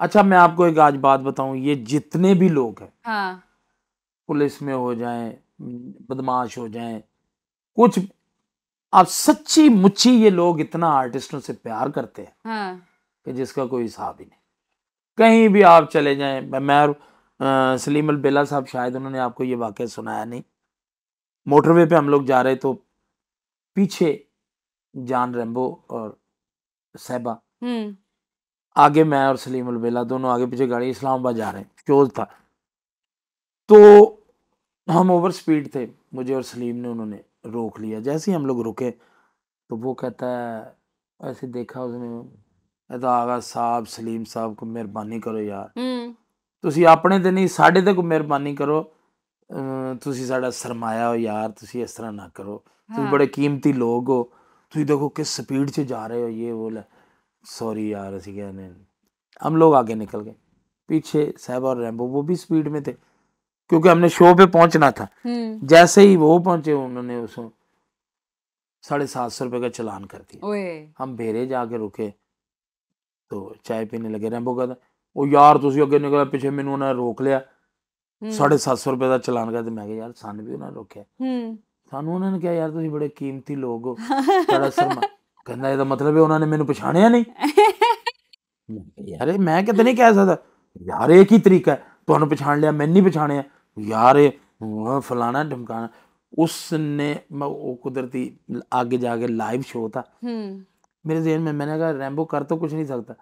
अच्छा मैं आपको एक आज बात बताऊं ये जितने भी लोग हैं हाँ। पुलिस में हो जाए बदमाश हो जाए कुछ आप सच्ची मुच्ची ये लोग इतना आर्टिस्टों से प्यार करते हैं हाँ। कि जिसका कोई हिसाब ही नहीं कहीं भी आप चले जाए मैं सलीम अल बेला साहब शायद उन्होंने आपको ये वाक़ सुनाया नहीं मोटरवे पे हम लोग जा रहे तो पीछे जान रेम्बो और सहबा हम्म। आगे मैं और सलीम अल बेला दोनों आगे पीछे गाड़ी इस्लामाबाद जा रहे हैं चोज था तो हम ओवर स्पीड थे मुझे और सलीम ने उन्होंने रोक लिया जैसे ही हम लोग रुके तो वो कहता है ऐसे देखा उसने तो आगा साहब सलीम साहब को मेहरबानी करो यार हम्म। ਤੁਸੀਂ ਆਪਣੇ ਤੇ ਨਹੀਂ ਸਾਡੇ ਤੇ ਕੋਈ ਮਿਹਰਬਾਨੀ ਕਰੋ ਤੁਸੀਂ हो ਸਰਮਾਇਆ ਹੋ ਯਾਰ ਤੁਸੀਂ ਇਸ ਤਰ੍ਹਾਂ ਨਾ ਕਰੋ ਤੁਸੀਂ ਬੜੇ ਕੀਮਤੀ ਲੋਕ ਹੋ ਤੁਸੀਂ ਦੇਖੋ ਕਿਸ ਸਪੀਡ 'ਚ ਜਾ ਰਹੇ ਹੋ ਇਹ सॉरी यार ऐसी क्या नहीं हम लोग आगे निकल गए पीछे साहब और रैम्बो वो भी स्पीड में थे क्योंकि हमने शो पे पहुंचना था हम्म। जैसे ही वो पहुंचे उन्होंने उस साढ़े सात सौ रुपये का चलान कर दिया हम भेरे जाके रुके तो चाय पीने लगे रैम्बो का था ਉਹ ਯਾਰ ਤੁਸੀਂ ਅੱਗੇ ਨਿਕਲਿਆ ਪਿੱਛੇ ਮੈਨੂੰ ਉਹਨਾਂ ਨੇ ਰੋਕ ਲਿਆ 750 ਰੁਪਏ ਦਾ ਚਲਾਨ ਕਰਦੇ ਮੈਂ ਕਿਹਾ ਯਾਰ ਸਾਨੂੰ ਵੀ ਉਹਨਾਂ ਨੇ ਰੋਕਿਆ ਹੂੰ ਸਾਨੂੰ ਉਹਨਾਂ ਨੇ ਕਿਹਾ ਯਾਰ ਤੁਸੀਂ ਬੜੇ ਕੀਮਤੀ ਲੋਕ ਹੋ ਬੜਾ ਸਰਮਾ ਕਹਿੰਦਾ ਇਹਦਾ ਮਤਲਬ ਹੈ ਉਹਨਾਂ ਨੇ ਮੈਨੂੰ ਪਛਾਣਿਆ ਨਹੀਂ ਮੈਂ ਯਾਰ ਇਹ ਮੈਂ ਕਿਤੇ ਨਹੀਂ ਕਹਿ ਸਕਦਾ ਯਾਰ ਇਹ ਕੀ ਤਰੀਕਾ ਹੈ? ਤੁਹਾਨੂੰ ਪਛਾਣ ਲਿਆ ਮੈਂ ਨਹੀਂ ਪਛਾਣਿਆ ਯਾਰ ਇਹ ਫਲਾਣਾ ਢਮਕਾਣਾ ਉਸ ਨੇ ਮੈਂ ਉਹ ਕੁਦਰਤੀ ਅੱਗੇ ਜਾ ਕੇ ਲਾਈਵ ਸ਼ੋਅ ਤਾਂ ਹੂੰ ਮੇਰੇ ਜ਼ਿਹਨ ਮੈਂ ਮੈਨੇ ਕਿਹਾ ਰੈਂਬੋ ਕਰ ਤਾਂ ਕੁਝ ਨਹੀਂ ਸਕਦਾ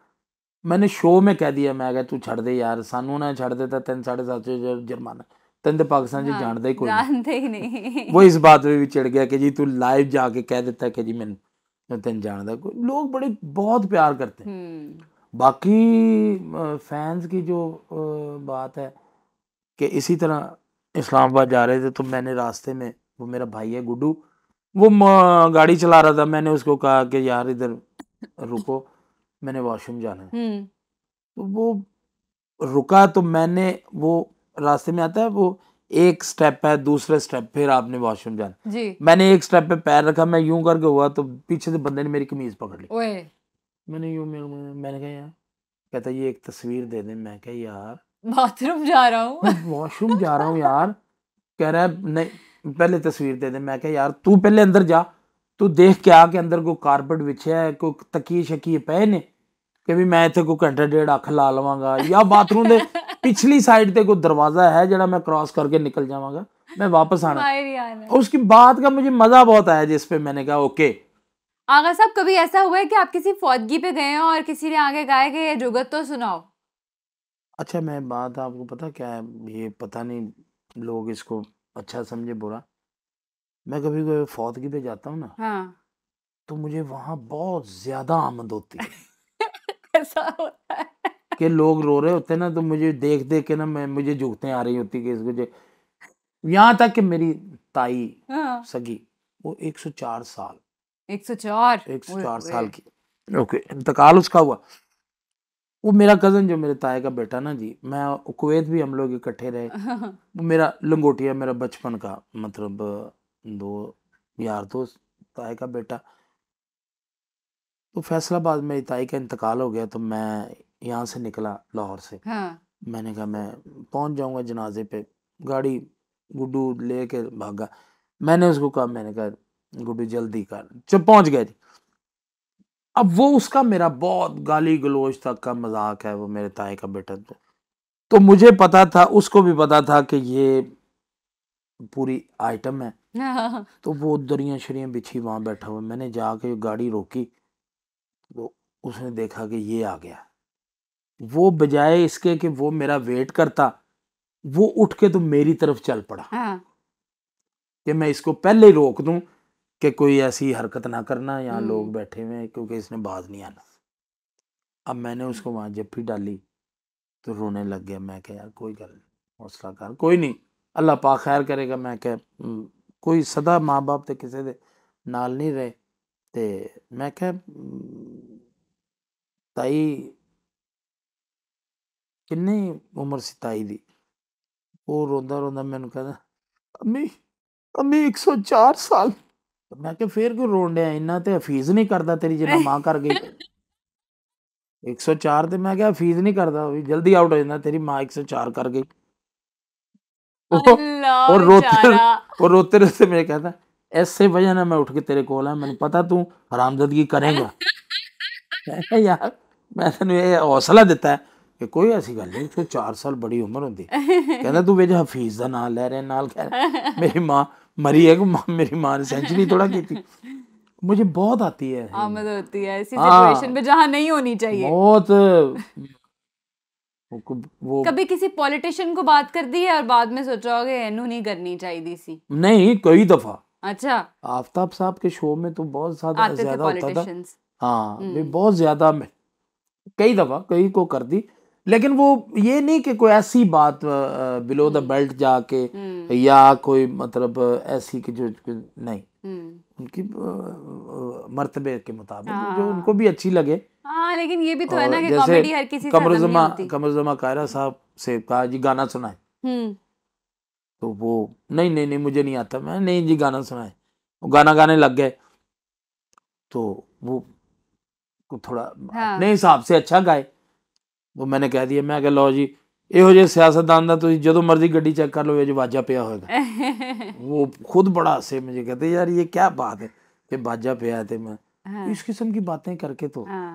मैंने शो में कह दिया मैं तू ਛੱਡ दे यार सानू ना छड़ देता ਤਾਂ साढ़े सात सौ जुर्माना तेन तो पाकिस्तान हाँ, ही ਹੀ ਕੋਈ ਨਹੀਂ ਜਾਣਦੇ ਹੀ ਨਹੀਂ ਉਹ ਇਸ ਬਾਤ ਵੀ ਚਿੜ ਗਿਆ ਕਿ ਜੀ तू लाइव जाके कह देता कि जी मैं तेन ਜਾਣਦਾ ਕੋਈ लोग बड़े बहुत प्यार करते हैं हम्म। बाकी फैंस की जो बात है कि इसी तरह इस्लामाबाद जा रहे थे तो मैंने रास्ते में वो मेरा भाई है गुड्डू वो गाड़ी चला रहा था मैंने उसको कहा कि यार इधर रुको मैंने वॉशरूम जाना है हम्म। तो वो रुका तो मैंने वो रास्ते में आता है वो एक स्टेप है दूसरा स्टेप फिर आपने वॉशरूम जाना जी। मैंने एक स्टेप पे पैर रखा मैं यूं करके हुआ तो पीछे से बंदे ने मेरी कमीज पकड़ ली ओए मैंने यूं मैं, मैंने कहा यार कहता ये एक तस्वीर दे दे मैं कह यार बाथरूम जा रहा हूँ वॉशरूम जा रहा हूँ यार कह रहा है नहीं पहले तस्वीर दे दे मैं कह यार तू पहले अंदर जा तू देख के आ के अंदर कोई कारपेट बिछे है कोई तकिए शकिए पे ने ਕਿ ਵੀ ਮੈਂ ਇੱਥੇ ਕੋਈ ਘੰਟੇ ਡੇਢ ਅੱਖ ਲਾ ਲਵਾਂਗਾ ਜਾਂ ਬਾਥਰੂਮ ਦੇ ਪਿਛਲੀ ਸਾਈਡ ਤੇ ਕੋਈ ਦਰਵਾਜ਼ਾ है ਜਿਹੜਾ मैं क्रॉस करके निकल जाऊंगा मैं वापस आना उसकी बात का मुझे मजा बहुत आया जिस पे मैंने कहा ओके आगा साहब कभी ऐसा हुआ है कि आप किसी फौजगी पे गए और किसी ने आगे गाए कि जुगत तो सुनाओ अच्छा मैं बात आपको पता क्या है ये पता नहीं लोग इसको अच्छा समझे बुरा मैं कभी कभी फौजगी पे जाता हूँ ना हाँ। तो मुझे वहाँ बहुत ज्यादा आमद होती है ऐसा होता है कि लोग रो रहे होते ना तो मुझे देख देख के ना मैं मुझे झुकते आ रही होती कि यहाँ तक कि मेरी ताई हाँ। सगी वो 104 साल 104 104 साल की ओके इंतकाल उसका हुआ वो मेरा कजन जो मेरे ताए का बेटा ना जी मैं कुवैत भी हम लोग इकट्ठे रहे वो मेरा लंगोटिया मेरा बचपन का मतलब दो यार दोस्त ताए का बेटा तो फैसलाबाद में इताई का इंतकाल हो गया तो मैं यहाँ से निकला लाहौर से हाँ। मैंने कहा मैं पहुंच जाऊंगा जनाजे पे गाड़ी गुड्डू ले के भागा मैंने उसको कहा मैंने कहा गुड्डू जल्दी कर जब पहुंच गए जी अब वो उसका मेरा बहुत गाली गलोच तक का मजाक है वो मेरे ताए का बेटा तो मुझे पता था उसको भी पता था कि ये पूरी आइटम है हाँ। तो वो दरिया शरिया बिछी वहां बैठा हुआ मैंने जाके गाड़ी रोकी उसने देखा कि ये आ गया वो बजाय इसके कि वो मेरा वेट करता वो उठ के तो मेरी तरफ चल पड़ा हाँ। कि मैं इसको पहले ही रोक दूं कि कोई ऐसी हरकत ना करना यहाँ हम्म। लोग बैठे हुए हैं क्योंकि इसने बाज नहीं आना अब मैंने उसको वहां जफ्फी डाली तो रोने लग गया मैं कह यार कोई गल नहीं हौसला कर कोई नहीं अल्लाह पा खैर करेगा मैं कह हम्म, कोई सदा माँ बाप तो किसी के नाल नहीं रहे तो मैं कह हम्म, ताई कि उमरस ताई दी वो रोंदा रोंदा मैं कहना अम्मी अम्मी एक सौ चार साल मैं क्या फिर क्यों रोन डे इन्ना तो फीस नहीं करता तेरी जिन्हें माँ कर गई एक सौ चार तो मैं क्या फीस नहीं करता जल्दी आउट हो जाता तेरी माँ एक सौ चार कर गई और रोते और रोते रोते मैं कहता ऐसे वजह ना मैं उठ के तेरे को मैंने पता तू आरामदगी करेगा यार तेन ये हौसला दिता ਦਿੱਤਾ ਕਿ ਕੋਈ ਐਸੀ ਗੱਲ ਨਹੀਂ चार साल बड़ी उम्र होंगी ਹੁੰਦੀ तू बेजा ਵੇਜ का ना लै रहे ਰਿਹਾ कह ਕਹਿ मेरी माँ मरी है मेरी माँ ने सेंचुरी थोड़ा की थी मुझे बहुत आती है आमद हाँ, होती है ऐसी सिचुएशन हाँ। में जहाँ नहीं होनी चाहिए बहुत वो कभी किसी पॉलिटिशियन को बात कर दी है और बाद में सोचा होगा नहीं करनी चाहिए सी नहीं कई दफा अच्छा आफ्ताब साहब के शो में तो बहुत ज्यादा ज्यादा होता था हाँ हम्म। बहुत ज्यादा कई दफ़ा कई को कर दी लेकिन वो ये नहीं कि कोई ऐसी बात बिलो द बेल्ट जाके हम्म। या कोई मतलब ऐसी कि जो नहीं हम्म। उनकी मरतबे के मुताबिक जो हाँ। उनको भी अच्छी लगे हाँ लेकिन ये भी तो है ना कि कॉमेडी हर किसी कमरुजमा कमरुजमा कायरा साहब से कहा जी गाना सुनाए हम्म। तो वो नहीं नहीं नहीं मुझे नहीं आता मैं नहीं जी गाना सुनाए गाना गाने लग गए तो वो ਥੋੜਾ ਆਪਣੇ ਹਿਸਾਬ ਸੇ ਅੱਛਾ ਗਾਏ ਉਹ ਮੈਨੇ ਕਹਿ ਦਿਆ ਮੈਂ ਕਿ ਲਓ ਜੀ ਇਹੋ ਜਿਹੇ ਸਿਆਸਤਦਾਨ ਦਾ जो मर्जी गड्डी चेक कर लो ये ਇਹ ਜੋ ਬਾਜਾ ਪਿਆ ਹੋਏਗਾ ਉਹ ਖੁਦ ਬੜਾ ਹੱਸੇ कहते यार ये क्या बात है कि बाजा पिया है मैं हाँ। इस किस्म की बातें करके तो हाँ।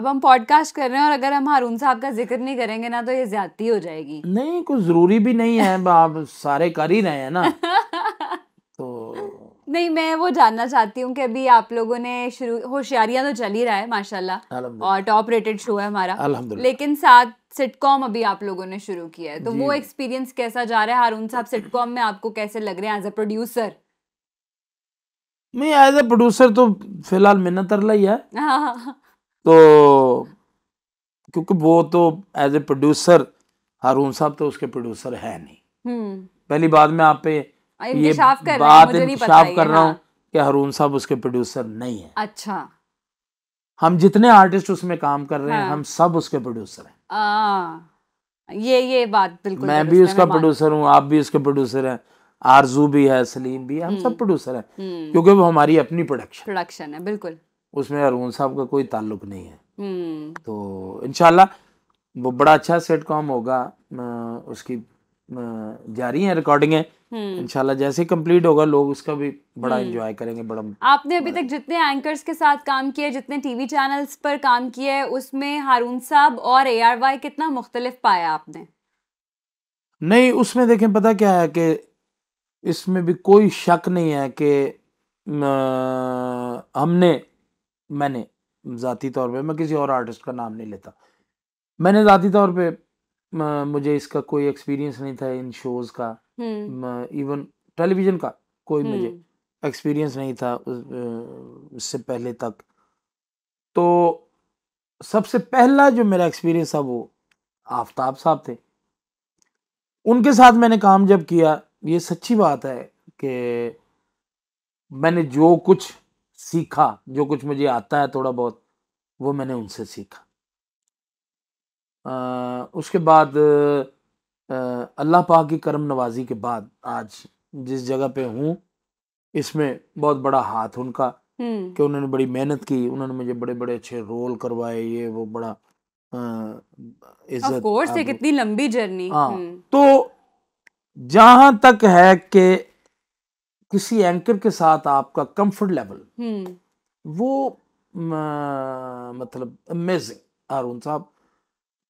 अब हम पॉडकास्ट कर रहे हैं और अगर हम हारून साहब का जिक्र नहीं करेंगे ना तो ये ज्यादती हो जाएगी नहीं कुछ जरूरी भी नहीं है आप सारे कर ही रहे हैं ना तो नहीं मैं वो जानना चाहती हूँ कि अभी आप लोगों ने शुरू होशियारियाँ तो चल ही रहा है माशाल्लाह और टॉप रेटेड शो है हमारा लेकिन साथ सिटकॉम अभी आप लोगों ने शुरू किया है तो वो एक्सपीरियंस कैसा जा रहा है हारून साहब सिटकॉम में आपको कैसे लग रहे हैं एज ए प्रोड्यूसर मैं एज ए प्रोड्यूसर तो फिलहाल मिन्न अरला ही है हाँ, हाँ, हाँ। तो क्योंकि वो तो एज ए प्रोड्यूसर हारून साहब तो उसके प्रोड्यूसर है नहीं हम्म। पहली बात मैं आप पे ये कर बात इंकशाफ कर रहा हूँ हाँ। कि हरून साहब उसके प्रोड्यूसर नहीं है अच्छा हम जितने आर्टिस्ट उसमें काम कर रहे हैं हाँ। हम सब उसके प्रोड्यूसर हैं ये ये बात बिल्कुल मैं भी उसका प्रोड्यूसर हूँ आप भी उसके प्रोड्यूसर हैं आरजू भी है सलीम भी है हम सब प्रोड्यूसर हम्म। हैं हम्म। क्योंकि वो हमारी अपनी प्रोडक्शन प्रोडक्शन है बिल्कुल उसमें अरुण साहब का कोई ताल्लुक नहीं है हम्म। तो इनशाला वो बड़ा अच्छा सेट कॉम होगा उसकी जारी रिकॉर्डिंग है हम्म। इंशाल्लाह जैसे कंप्लीट होगा लोग उसका भी बड़ा एंजॉय हम्म। करेंगे बड़ा आपने अभी बड़ा तक जितने एंकर्स के साथ काम किया जितने टीवी चैनल्स पर काम किया है उसमें हारून साहब और ए आर वाई कितना मुख्तलिफ पाया आपने नहीं उसमें देखें पता क्या है कि इसमें भी कोई शक नहीं है कि हमने मैंने ज़ाती तौर पे मैं किसी और आर्टिस्ट का नाम नहीं लेता मैंने ज़ाती तौर पे मुझे इसका कोई एक्सपीरियंस नहीं था इन शोज का इवन हम्म। टेलीविजन का कोई हम्म। मुझे एक्सपीरियंस नहीं था उससे पहले तक तो सबसे पहला जो मेरा एक्सपीरियंस था वो आफताब साहब थे उनके साथ मैंने काम जब किया ये सच्ची बात है कि मैंने जो कुछ सीखा जो कुछ मुझे आता है थोड़ा बहुत वो मैंने उनसे सीखा उसके बाद अल्लाह पाक की करम नवाजी के बाद आज जिस जगह पे हूँ इसमें बहुत बड़ा हाथ उनका हम्म। कि उन्होंने बड़ी मेहनत की उन्होंने मुझे बड़े बड़े अच्छे रोल करवाए ये वो बड़ा इज्जत कितनी लंबी जर्नी हाँ हम्म। तो जहां तक है कि किसी एंकर के साथ आपका कंफर्ट हम्म। लेवल वो मतलब अमेजिंग अरुण साहब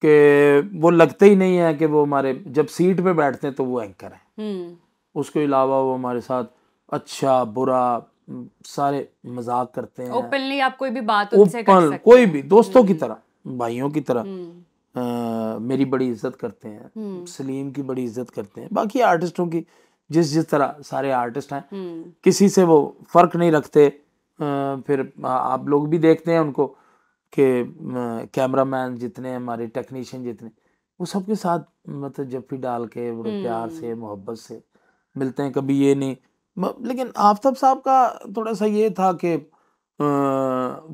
कि वो लगते ही नहीं है कि वो हमारे जब सीट पे बैठते हैं तो वो एंकर हैं हम्म। उसके अलावा वो हमारे साथ अच्छा बुरा सारे मजाक करते हैं ओपनली आप कोई भी बात उनसे कर सकते कोई भी दोस्तों की हम्म। तरह भाइयों की तरह आ, हम्म। मेरी बड़ी इज्जत करते हैं सलीम की बड़ी इज्जत करते हैं बाकी आर्टिस्टों की जिस जिस तरह सारे आर्टिस्ट हैं किसी से वो फर्क नहीं रखते आ, फिर आप लोग भी देखते हैं उनको के मैन जितने हमारे टेक्नीशियन जितने वो सबके साथ मतलब जफ्फी डाल के बड़े प्यार से हम्म। मोहब्बत से मिलते हैं कभी ये नहीं लेकिन आफ्ताब साहब का थोड़ा सा ये था कि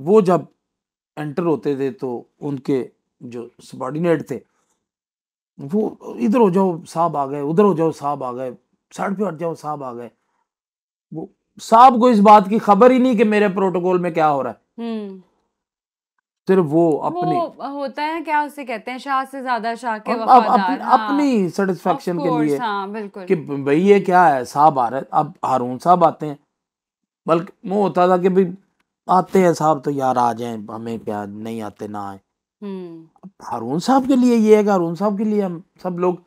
वो जब एंटर होते थे तो उनके जो सबॉर्डिनेट थे वो इधर हो जाओ साहब आ गए उधर हो जाओ साहब आ गए साइड पे हट जाओ साहब आ गए वो साहब को इस बात की खबर ही नहीं कि मेरे प्रोटोकॉल में क्या हो रहा है हम्म। सिर्फ वो अपने वो होता है क्या उसे कहते हैं शाह से ज्यादा शाह के अब, अब, अप, हाँ, अपनी सेटिस्फेक्शन के लिए हाँ, कि भाई ये क्या है साहब आ रहे अब हारून साहब आते हैं बल्कि वो होता था कि भाई आते हैं साहब तो यार आ जाए हमें क्या नहीं आते ना आए हम्म। हारून साहब के लिए ये है कि हारून साहब के लिए हम सब लोग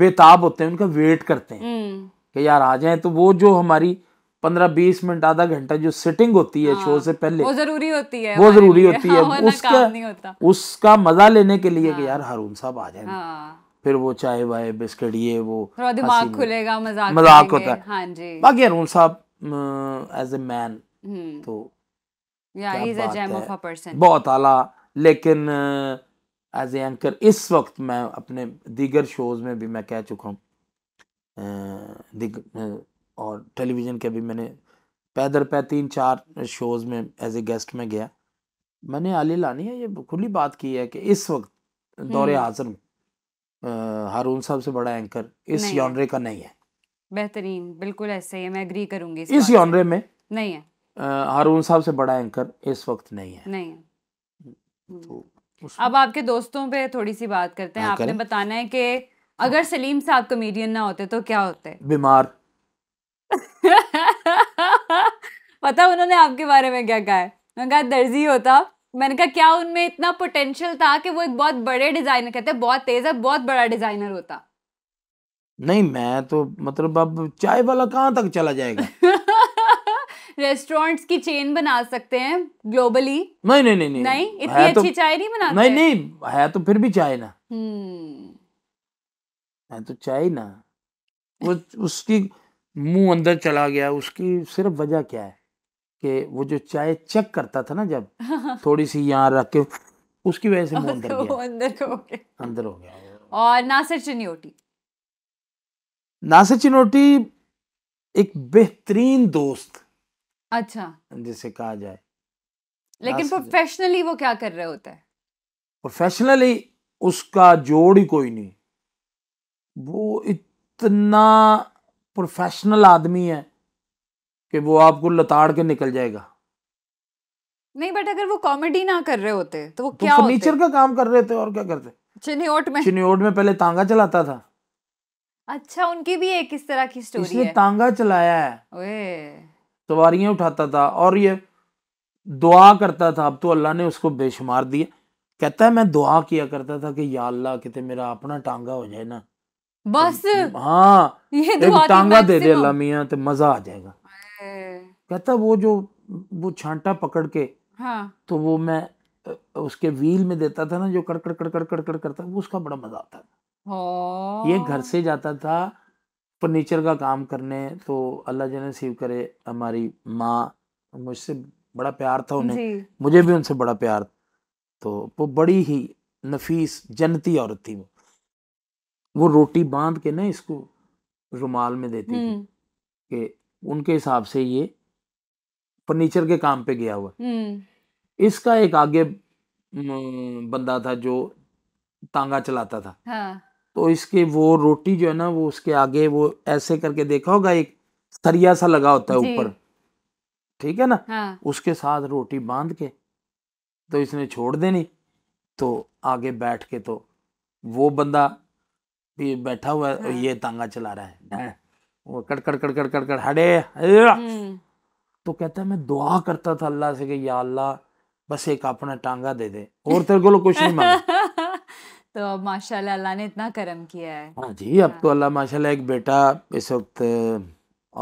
बेताब होते हैं उनका वेट करते हैं हम्म। कि यार आ जाए तो वो जो हमारी पंद्रह बीस मिनट आधा घंटा जो सिटिंग होती है हाँ, शो से पहले वो जरूरी होती है वो जरूरी होती है हाँ, उसका उसका मजा लेने के लिए हाँ, कि यार हारून साहब आ जाए हाँ, फिर वो चाय वाय बिस्किट ये वो दिमाग खुलेगा मजाक मजाक होता है हाँ जी बाकी हारून साहब एज ए मैन तो बहुत आला लेकिन एज ए एंकर इस वक्त मैं अपने दीगर शोज में भी मैं कह चुका हूँ uh, और टेलीविज़न के भी मैंने पै पै तीन चार शोज़ में एज ए गेस्ट में गया मैंने आली लानी है ये खुली बात की है कि इस वक्त दौरे हाजिर हम्म। में हारून साहब से बड़ा एंकर इस यॉनरे का नहीं है बेहतरीन बिल्कुल ऐसे ही मैं एग्री करूंगी इस, इस में नहीं है हारून साहब से बड़ा एंकर इस वक्त नहीं है नहीं है हम्म, तो हम्म। अब आपके दोस्तों पे थोड़ी सी बात करते हैं हाँ, आपने बताना है कि हाँ। अगर सलीम साहब कॉमेडियन ना होते तो क्या होते बीमार पता उन्होंने आपके बारे में क्या कहा है मैंने कहा दर्जी होता मैंने कहा क्या उनमें इतना पोटेंशियल था कि वो एक बहुत बड़े डिजाइनर कहते हैं बहुत तेज है बहुत बड़ा डिजाइनर होता नहीं मैं तो मतलब अब चाय वाला कहाँ तक चला जाएगा रेस्टोरेंट्स की चेन बना सकते हैं ग्लोबली नहीं नहीं नहीं नहीं, इतनी इतनी तो अच्छी तो, चाय नहीं बनाते नहीं नहीं है तो फिर भी चाय ना हम्म है तो चाय ना वो उसकी मुंह अंदर चला गया उसकी सिर्फ वजह क्या है कि वो जो चाय चेक करता था ना जब थोड़ी सी यहाँ रख के उसकी वजह से मुंह अंदर गया अंदर हो गया अंदर हो गया और नासिर चिनोटी नासिर चिनोटी एक बेहतरीन दोस्त अच्छा जिसे कहा जाए लेकिन प्रोफेशनली वो क्या कर रहे होता है प्रोफेशनली उसका जोड़ ही कोई नहीं वो इतना प्रोफेशनल आदमी है कि वो आपको लताड़ के निकल जाएगा नहीं बट अगर वो कॉमेडी ना कर रहे होते तो वो क्या फर्नीचर का काम कर रहे थे और क्या करते चिन्होट में चिन्होट में पहले तांगा चलाता था अच्छा उनकी भी एक इस तरह की स्टोरी इसने है तांगा चलाया है सवारियां उठाता था और ये दुआ करता था अब तो अल्लाह ने उसको बेशुमार दिया कहता है मैं दुआ किया करता था कि या अल्लाह कितने मेरा अपना टांगा हो जाए ना बस हाँ एक टांगा दे दे लमिया तो मजा आ जाएगा कहता वो जो वो छांटा पकड़ के हाँ। तो वो मैं उसके व्हील में देता था ना जो कड़ कड़ कड़ कड़ कड़ कड़ करता वो उसका बड़ा मजा आता था ये घर से जाता था फर्नीचर का काम करने तो अल्लाह जने सीव करे हमारी माँ मुझसे बड़ा प्यार था उन्हें मुझे भी उनसे बड़ा प्यार तो वो बड़ी ही नफीस जनती औरत थी वो वो रोटी बांध के ना इसको रुमाल में देती थी हम्म। कि उनके हिसाब से ये फर्नीचर के काम पे गया हुआ हम्म। इसका एक आगे बंदा था जो तांगा चलाता था हाँ। तो इसके वो रोटी जो है ना वो उसके आगे वो ऐसे करके देखा होगा एक सरिया सा लगा होता है ऊपर ठीक है ना हाँ। उसके साथ रोटी बांध के तो इसने छोड़ देनी तो आगे बैठ के तो वो बंदा भी बैठा हुआ हाँ। ये तांगा चला रहा है वो कड़ कड़ कड़ कड़ कड़ कड़ हड़े हम्म। तो कहता है मैं दुआ करता था अल्लाह से कि या अल्लाह बस एक अपना टांगा दे दे और तेरे को कुछ नहीं मांगा तो अब माशाल्लाह अल्लाह ने इतना करम किया है हाँ जी अब तो हाँ। अल्लाह माशाल्लाह एक बेटा इस वक्त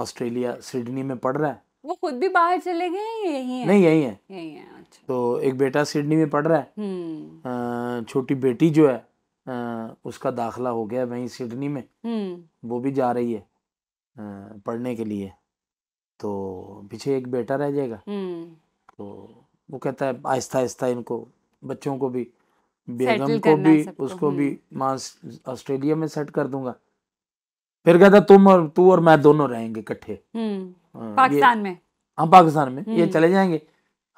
ऑस्ट्रेलिया सिडनी में पढ़ रहा है वो खुद भी बाहर चले गए यही है नहीं यही है यही है अच्छा तो एक बेटा सिडनी में पढ़ रहा है हम्म। छोटी बेटी जो है उसका दाखला हो गया वहीं सिडनी में हम्म। वो भी जा रही है पढ़ने के लिए तो पीछे एक बेटा रह जाएगा हम्म। तो वो कहता है आहिस्ता आहिस्ता इनको बच्चों को भी बेगम को भी उसको भी हम्म। मां ऑस्ट्रेलिया में सेट कर दूंगा फिर कहता तुम और तू और मैं दोनों रहेंगे इकट्ठे पाकिस्तान में हम हाँ, पाकिस्तान में ये चले जाएंगे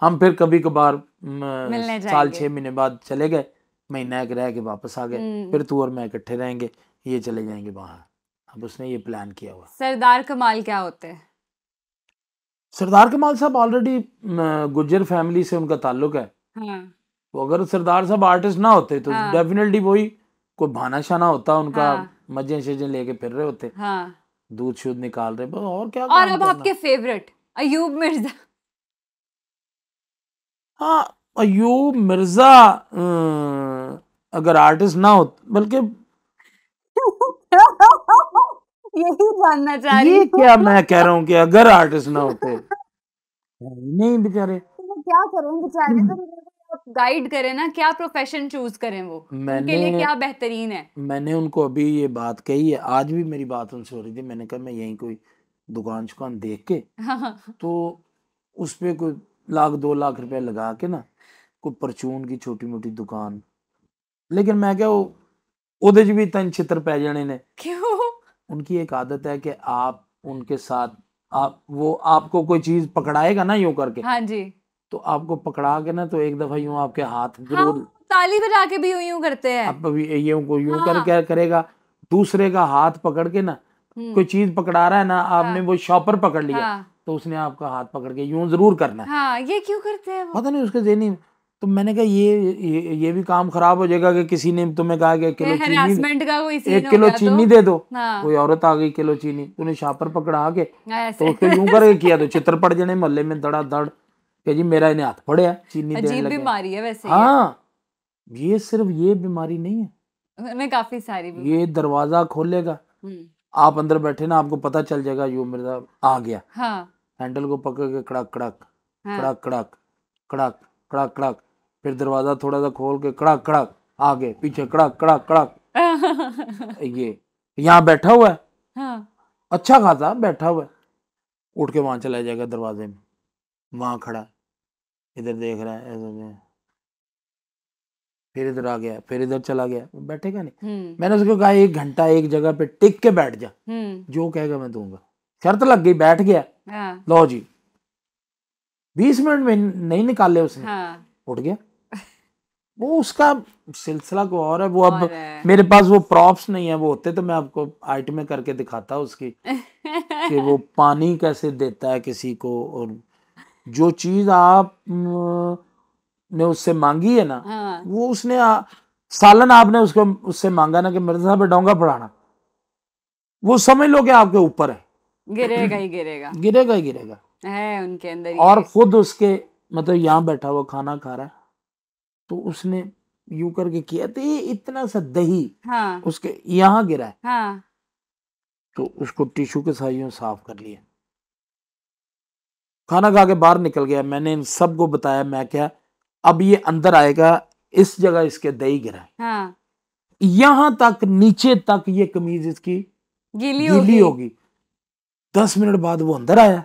हम फिर कभी कभार साल छह महीने बाद चले गए महीना एक रह के वापस आ गए हम्म। फिर तू और मैं इकट्ठे रहेंगे ये चले जाएंगे वहाँ अब उसने ये प्लान किया हुआ सरदार कमाल क्या होते हैं सरदार कमाल साहब ऑलरेडी गुजर फैमिली से उनका ताल्लुक है हाँ। वो तो अगर सरदार साहब आर्टिस्ट ना होते तो डेफिनेटली हाँ। वही कोई भाना शाना होता उनका हाँ। मजे शजे लेके फिर रहे होते हाँ। दूध शूध निकाल रहे बस और क्या और अब आपके फेवरेट अयूब मिर्जा हाँ अयूब मिर्जा अगर आर्टिस्ट ना हो बल्कि यही जानना चाह रही हूँ क्या मैं कह रहा हूँ कि अगर आर्टिस्ट ना होते तो। नहीं बेचारे तो क्या करें बेचारे गाइड हम्म। तो करें ना क्या प्रोफेशन चूज करें वो मैंने, उनके लिए क्या बेहतरीन है मैंने उनको अभी ये बात कही है आज भी मेरी बात उनसे हो रही थी मैंने कहा मैं यहीं कोई दुकान शुकान देख के तो उस पर कोई लाख दो लाख रुपया लगा के ना कोई परचून की छोटी मोटी दुकान लेकिन मैं क्या वो ਉਹਦੇ भी तन ਤਿੰਨ ਛਿੱਤਰ ਪੈ ਜਾਣੇ उनकी एक आदत है कि आप उनके साथ आप वो आपको कोई चीज पकड़ाएगा ना यूं करके हाँ जी तो आपको पकड़ा के ना तो एक दफा यूं आपके हाथ हाँ, जरूर हाँ, ताली बजा के भी यूं यूं करते हैं आप यूं को यूं हाँ। कर करेगा दूसरे का हाथ पकड़ के ना हम्म। कोई चीज पकड़ा रहा है ना आपने हाँ। वो शॉपर पकड़ लिया हाँ। तो उसने आपका हाथ पकड़ के यूं जरूर करना है हाँ, ये क्यों करते हैं पता नहीं उसके जेनी तो मैंने कहा ये ये, ये भी काम खराब हो जाएगा कि किसी ने तुम्हें कहा कि किलो चीनी एक किलो चीनी तो। दे दो हाँ। कोई औरत आ गई किलो चीनी तूने शापर पकड़ा के हाँ, तो उसके यूं करके किया तो चित्र पड़ जाने मोहल्ले में दड़ा दड़ के जी मेरा इन्हें हाथ पड़े चीनी देने लगे बीमारी है वैसे हाँ ये सिर्फ ये बीमारी नहीं है काफी सारी ये दरवाजा खोलेगा हम्म। आप अंदर बैठे ना आपको पता चल जाएगा यू मिर्जा आ गया हाँ। हैंडल को पकड़ के कड़क कड़क हाँ। कड़क कड़क कड़क कड़क कड़क फिर दरवाज़ा थोड़ा सा खोल के कड़क कड़क आगे पीछे कड़क कड़क कड़क ये यहाँ बैठा हुआ है हाँ। अच्छा खासा बैठा हुआ है उठ के वहां चला जाएगा दरवाजे में वहां खड़ा इधर देख रहा है ऐसे फिर इधर आ गया फिर इधर चला गया बैठेगा नहीं हम्म। मैंने उसको कहा एक घंटा एक जगह पे टिक के बैठ जा हम्म। जो कहेगा मैं दूंगा शर्त लग गई बैठ गया हाँ। लो जी बीस मिनट में नहीं निकाले उसने हाँ। उठ गया वो उसका सिलसिला को तो और है वो अब है। मेरे पास वो प्रॉप्स नहीं है वो होते तो मैं आपको आइट में करके दिखाता उसकी कि वो पानी कैसे देता है किसी को और जो चीज आप ने उससे मांगी है ना हाँ। वो उसने आ, सालन आपने उसको उससे मांगा ना कि मेरे साहब डोंगा पढ़ाना वो समझ लो कि आपके ऊपर है गिरेगा ही गिरेगा गिरेगा ही गिरेगा है उनके अंदर और खुद उसके मतलब यहाँ बैठा हुआ खाना खा रहा है तो उसने यू करके किया तो ये इतना सा दही हाँ। उसके यहाँ गिरा है हाँ। तो उसको टिश्यू के सहायता साफ कर लिया खाना खा के बाहर निकल गया मैंने इन सबको बताया मैं क्या अब ये अंदर आएगा इस जगह इसके दही गिरा है हाँ। यहां तक नीचे तक ये कमीज इसकी गीली होगी हो दस मिनट बाद वो अंदर आया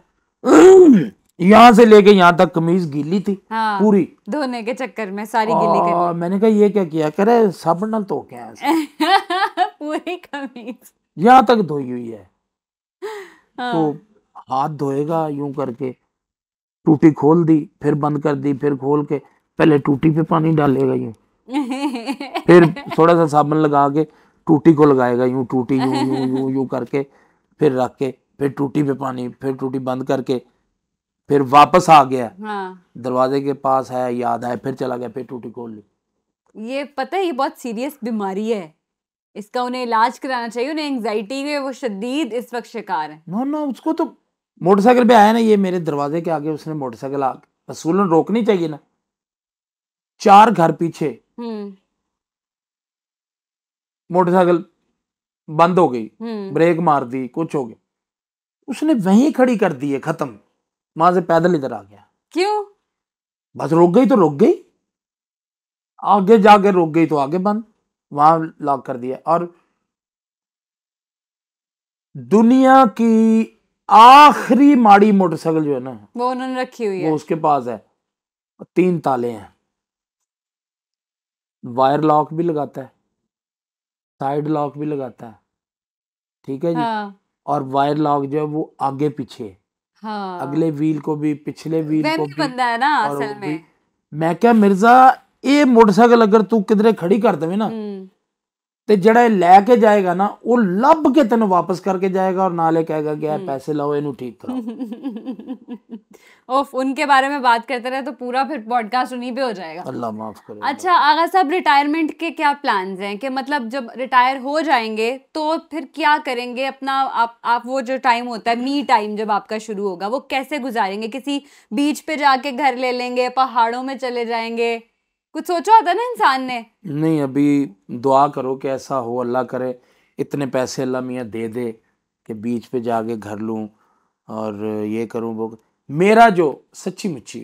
यहाँ से लेके यहाँ तक कमीज गीली थी हाँ, पूरी धोने के चक्कर में सारी आ, गीली कर मैंने कहा ये क्या किया करे रहे तो क्या पूरी कमीज यहाँ तक धोई हुई है हाँ। तो हाथ धोएगा यूं करके टूटी खोल दी फिर बंद कर दी फिर खोल के पहले टूटी पे पानी डालेगा यूं फिर थोड़ा सा साबुन लगा के टूटी को लगाएगा यूं टूटी यूं यूं यूं यूं करके फिर रख के फिर टूटी पे पानी फिर टूटी बंद करके फिर वापस आ गया हाँ। दरवाजे के पास है याद है फिर चला गया फिर टूटी खोल ली ये पता है ये बहुत सीरियस बीमारी है इसका उन्हें इलाज कराना चाहिए उन्हें एंगजाइटी के वो शदीद इस वक्त शिकार है ना ना उसको तो मोटरसाइकिल पे आया ना ये मेरे दरवाजे के आगे उसने मोटरसाइकिल असूलन रोकनी चाहिए ना चार घर पीछे हम्म। मोटरसाइकिल बंद हो गई हम्म। ब्रेक मार दी कुछ हो गया उसने वहीं खड़ी कर दी है खत्म वहां से पैदल इधर आ गया क्यों बस रोक गई तो रोक गई आगे जाके रोक गई तो आगे बंद वहां लॉक कर दिया और दुनिया की आखिरी माड़ी मोटरसाइकिल जो है ना वो उन्होंने रखी हुई है वो उसके पास है तीन ताले हैं वायर लॉक भी लगाता है साइड लॉक भी लगाता है ठीक है जी हाँ। और वायर लॉक जो है वो आगे पीछे है हाँ। अगले व्हील को भी पिछले व्हील को भी बंदा है ना असल में मैं क्या मिर्जा ये मोटरसाइकिल अगर तू किधरे खड़ी कर देवे ना हम्म। तो जड़ा लैके जाएगा ना वो लभ के तेन वापस करके जाएगा और नाले कहेगा ਨਾਲੇ हम्म। पैसे लाओ इन ठीक करो ओफ उनके बारे में बात करते रहे तो पूरा फिर पॉडकास्ट उन्हीं पे हो जाएगा अल्लाह माफ करे अच्छा आगा साहब रिटायरमेंट के क्या प्लान्स हैं कि मतलब जब रिटायर हो जाएंगे तो फिर क्या करेंगे अपना आप आप वो जो टाइम होता है मी टाइम जब आपका शुरू होगा वो कैसे गुजारेंगे किसी बीच पे जाके घर ले लेंगे पहाड़ों में चले जाएंगे कुछ सोचा होता ना इंसान ने नहीं अभी दुआ करो कि ऐसा हो अल्लाह करे इतने पैसे अल्लाह मियाँ दे दे कि बीच पे जाके घर लूँ और ये करूँ वो मेरा जो सच्ची मुच्ची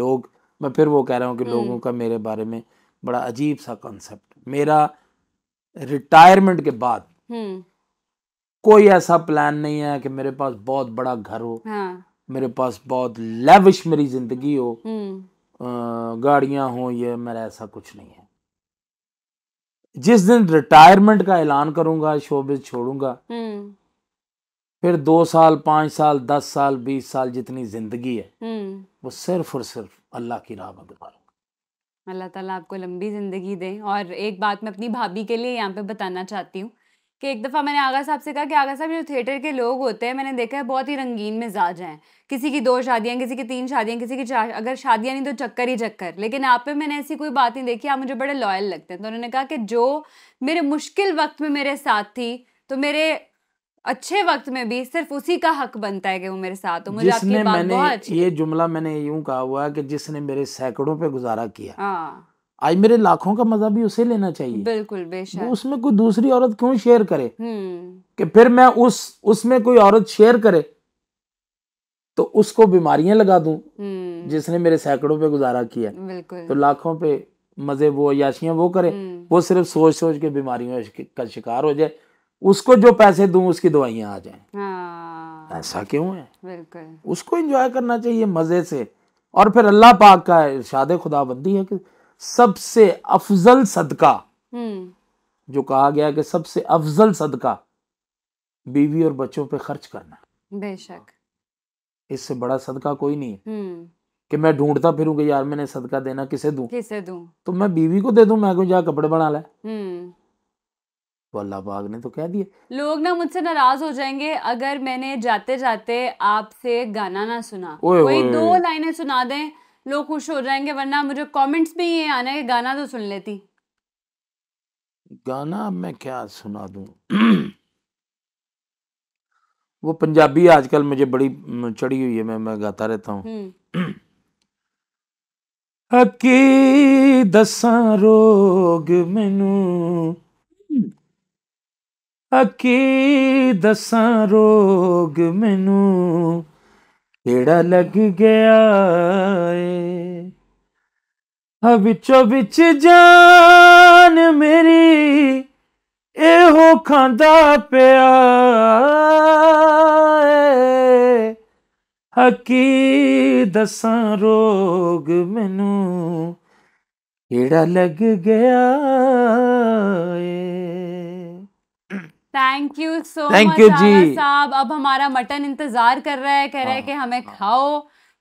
लोग मैं फिर वो कह रहा हूँ कि हम्म। लोगों का मेरे बारे में बड़ा अजीब सा कॉन्सेप्ट मेरा रिटायरमेंट के बाद हम्म। कोई ऐसा प्लान नहीं है कि मेरे पास बहुत बड़ा घर हो हाँ। मेरे पास बहुत लेविश मेरी जिंदगी हो हम्म। गाड़ियां हों ये मेरा ऐसा कुछ नहीं है जिस दिन रिटायरमेंट का ऐलान करूंगा शोबिज छोड़ूंगा हम्म। फिर दो साल पांच साल दस साल बीस साल जितनी जिंदगी है हम्म। वो सिर्फ और सिर्फ अल्लाह की राह में गुजारूंगा अल्लाह ताला आपको लंबी ज़िंदगी दे और एक बात मैं अपनी भाभी के लिए यहाँ पे बताना चाहती हूँ कि एक दफ़ा मैंने आगा साहब से कहा कि आगा साहब जो थिएटर के लोग होते हैं मैंने देखा है बहुत ही रंगीन मिजाज हैं किसी की दो शादियाँ किसी की तीन शादियाँ किसी की चार अगर शादियाँ नहीं तो चक्कर ही चक्कर लेकिन आप पे मैंने ऐसी कोई बात नहीं देखी आप मुझे बड़े लॉयल लगते हैं तो उन्होंने कहा कि जो मेरे मुश्किल वक्त में मेरे साथ थी तो मेरे अच्छे वक्त में भी सिर्फ उसी का हक बनता है कि वो मेरे साथ हो मुझे आपकी बात मैंने बहुत अच्छी ये जुमला मैंने यूं कहा हुआ है कि जिसने मेरे सैकड़ों पे गुजारा किया हाँ। आज मेरे लाखों का मजा भी उसे लेना चाहिए बिल्कुल बेशक उसमें कोई दूसरी औरत क्यों शेयर करे हम्म। कि फिर मैं उस उसमें कोई औरत शेयर करे तो उसको बीमारियां लगा दूं हम्म। जिसने मेरे सैकड़ों पे गुजारा किया तो लाखों पे मजे वो याशियां वो करे हम्म। वो सिर्फ सोच सोच के बीमारियों का शिकार हो जाए उसको जो पैसे दूं उसकी दवाइयां आ जाए हाँ। ऐसा क्यों है उसको एंजॉय करना चाहिए मजे से और फिर अल्लाह पाक का इर्शाद खुदा बंदी है कि सबसे अफजल सदका हम्म। जो कहा गया कि सबसे अफजल सदका बीवी और बच्चों पे खर्च करना बेशक इससे बड़ा सदका कोई नहीं है हम्म। कि मैं ढूंढता फिरूं यार मैंने सदका देना किसे दू किसे दू तो मैं बीवी को दे दू मैं जा कपड़े बना ला तो अल्लाह पाक ने तो कह दिया लोग ना मुझसे नाराज हो जाएंगे अगर मैंने जाते जाते आपसे गाना ना सुना ओए, कोई ओए, दो लाइनें सुना दें लोग खुश हो जाएंगे वरना मुझे कमेंट्स में ये आना है कि गाना तो सुन लेती गाना मैं क्या सुना दूं वो पंजाबी आजकल मुझे बड़ी चढ़ी हुई है मैं मैं गाता रहता हूँ अकी दसा रोग मैनू अकी दसा रोग ਮੈਨੂੰ केड़ा लग गया है ਆ ਵਿੱਚੋ ਵਿੱਚ ਜਾਨ ਮੇਰੀ ਇਹੋ ਖਾਂਦਾ ਪਿਆ ਹਕੀ ਦਸਾਂ ਰੋਗ ਮੈਨੂੰ ਕਿਹੜਾ ਲੱਗ ਗਿਆ thank you so thank you ji. साहब अब हमारा मटन इंतजार कर रहा है कह रहा है कि हाँ, हमें हाँ। खाओ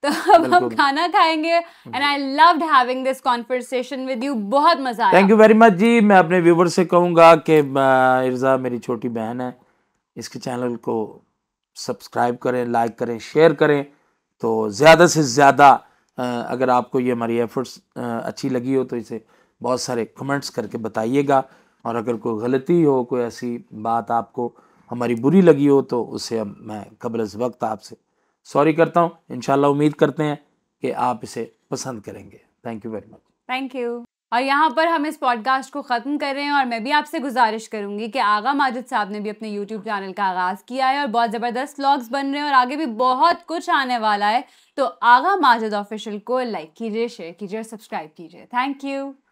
तो अब हम खाना खाएंगे and I loved having this conversation with you बहुत मजा आया thank you very much ji मैं अपने व्यूवर से कहूंगा कि अ, इर्जा मेरी छोटी बहन है इसके चैनल को सब्सक्राइब करें लाइक करें शेयर करें तो ज़्यादा से ज़्यादा अगर आपको ये हमारी एफर्ट्स अच्छी लगी हो तो इसे बहुत सारे कमेंट्स करके बताइएगा और अगर कोई गलती हो कोई ऐसी बात आपको हमारी बुरी लगी हो तो उसे अब मैं कबल वक्त आपसे सॉरी करता हूँ इन उम्मीद करते हैं कि आप इसे पसंद करेंगे thank you very much thank you और यहाँ पर हम इस पॉडकास्ट को ख़त्म कर रहे हैं और मैं भी आपसे गुजारिश करूँगी कि आगा माजिद साहब ने भी अपने यूट्यूब चैनल का आगाज़ किया है और बहुत ज़बरदस्त व्लॉग्स बन रहे हैं और आगे भी बहुत कुछ आने वाला है तो आगा माजिद ऑफिशियल को लाइक कीजिए शेयर कीजिए और सब्सक्राइब कीजिए थैंक यू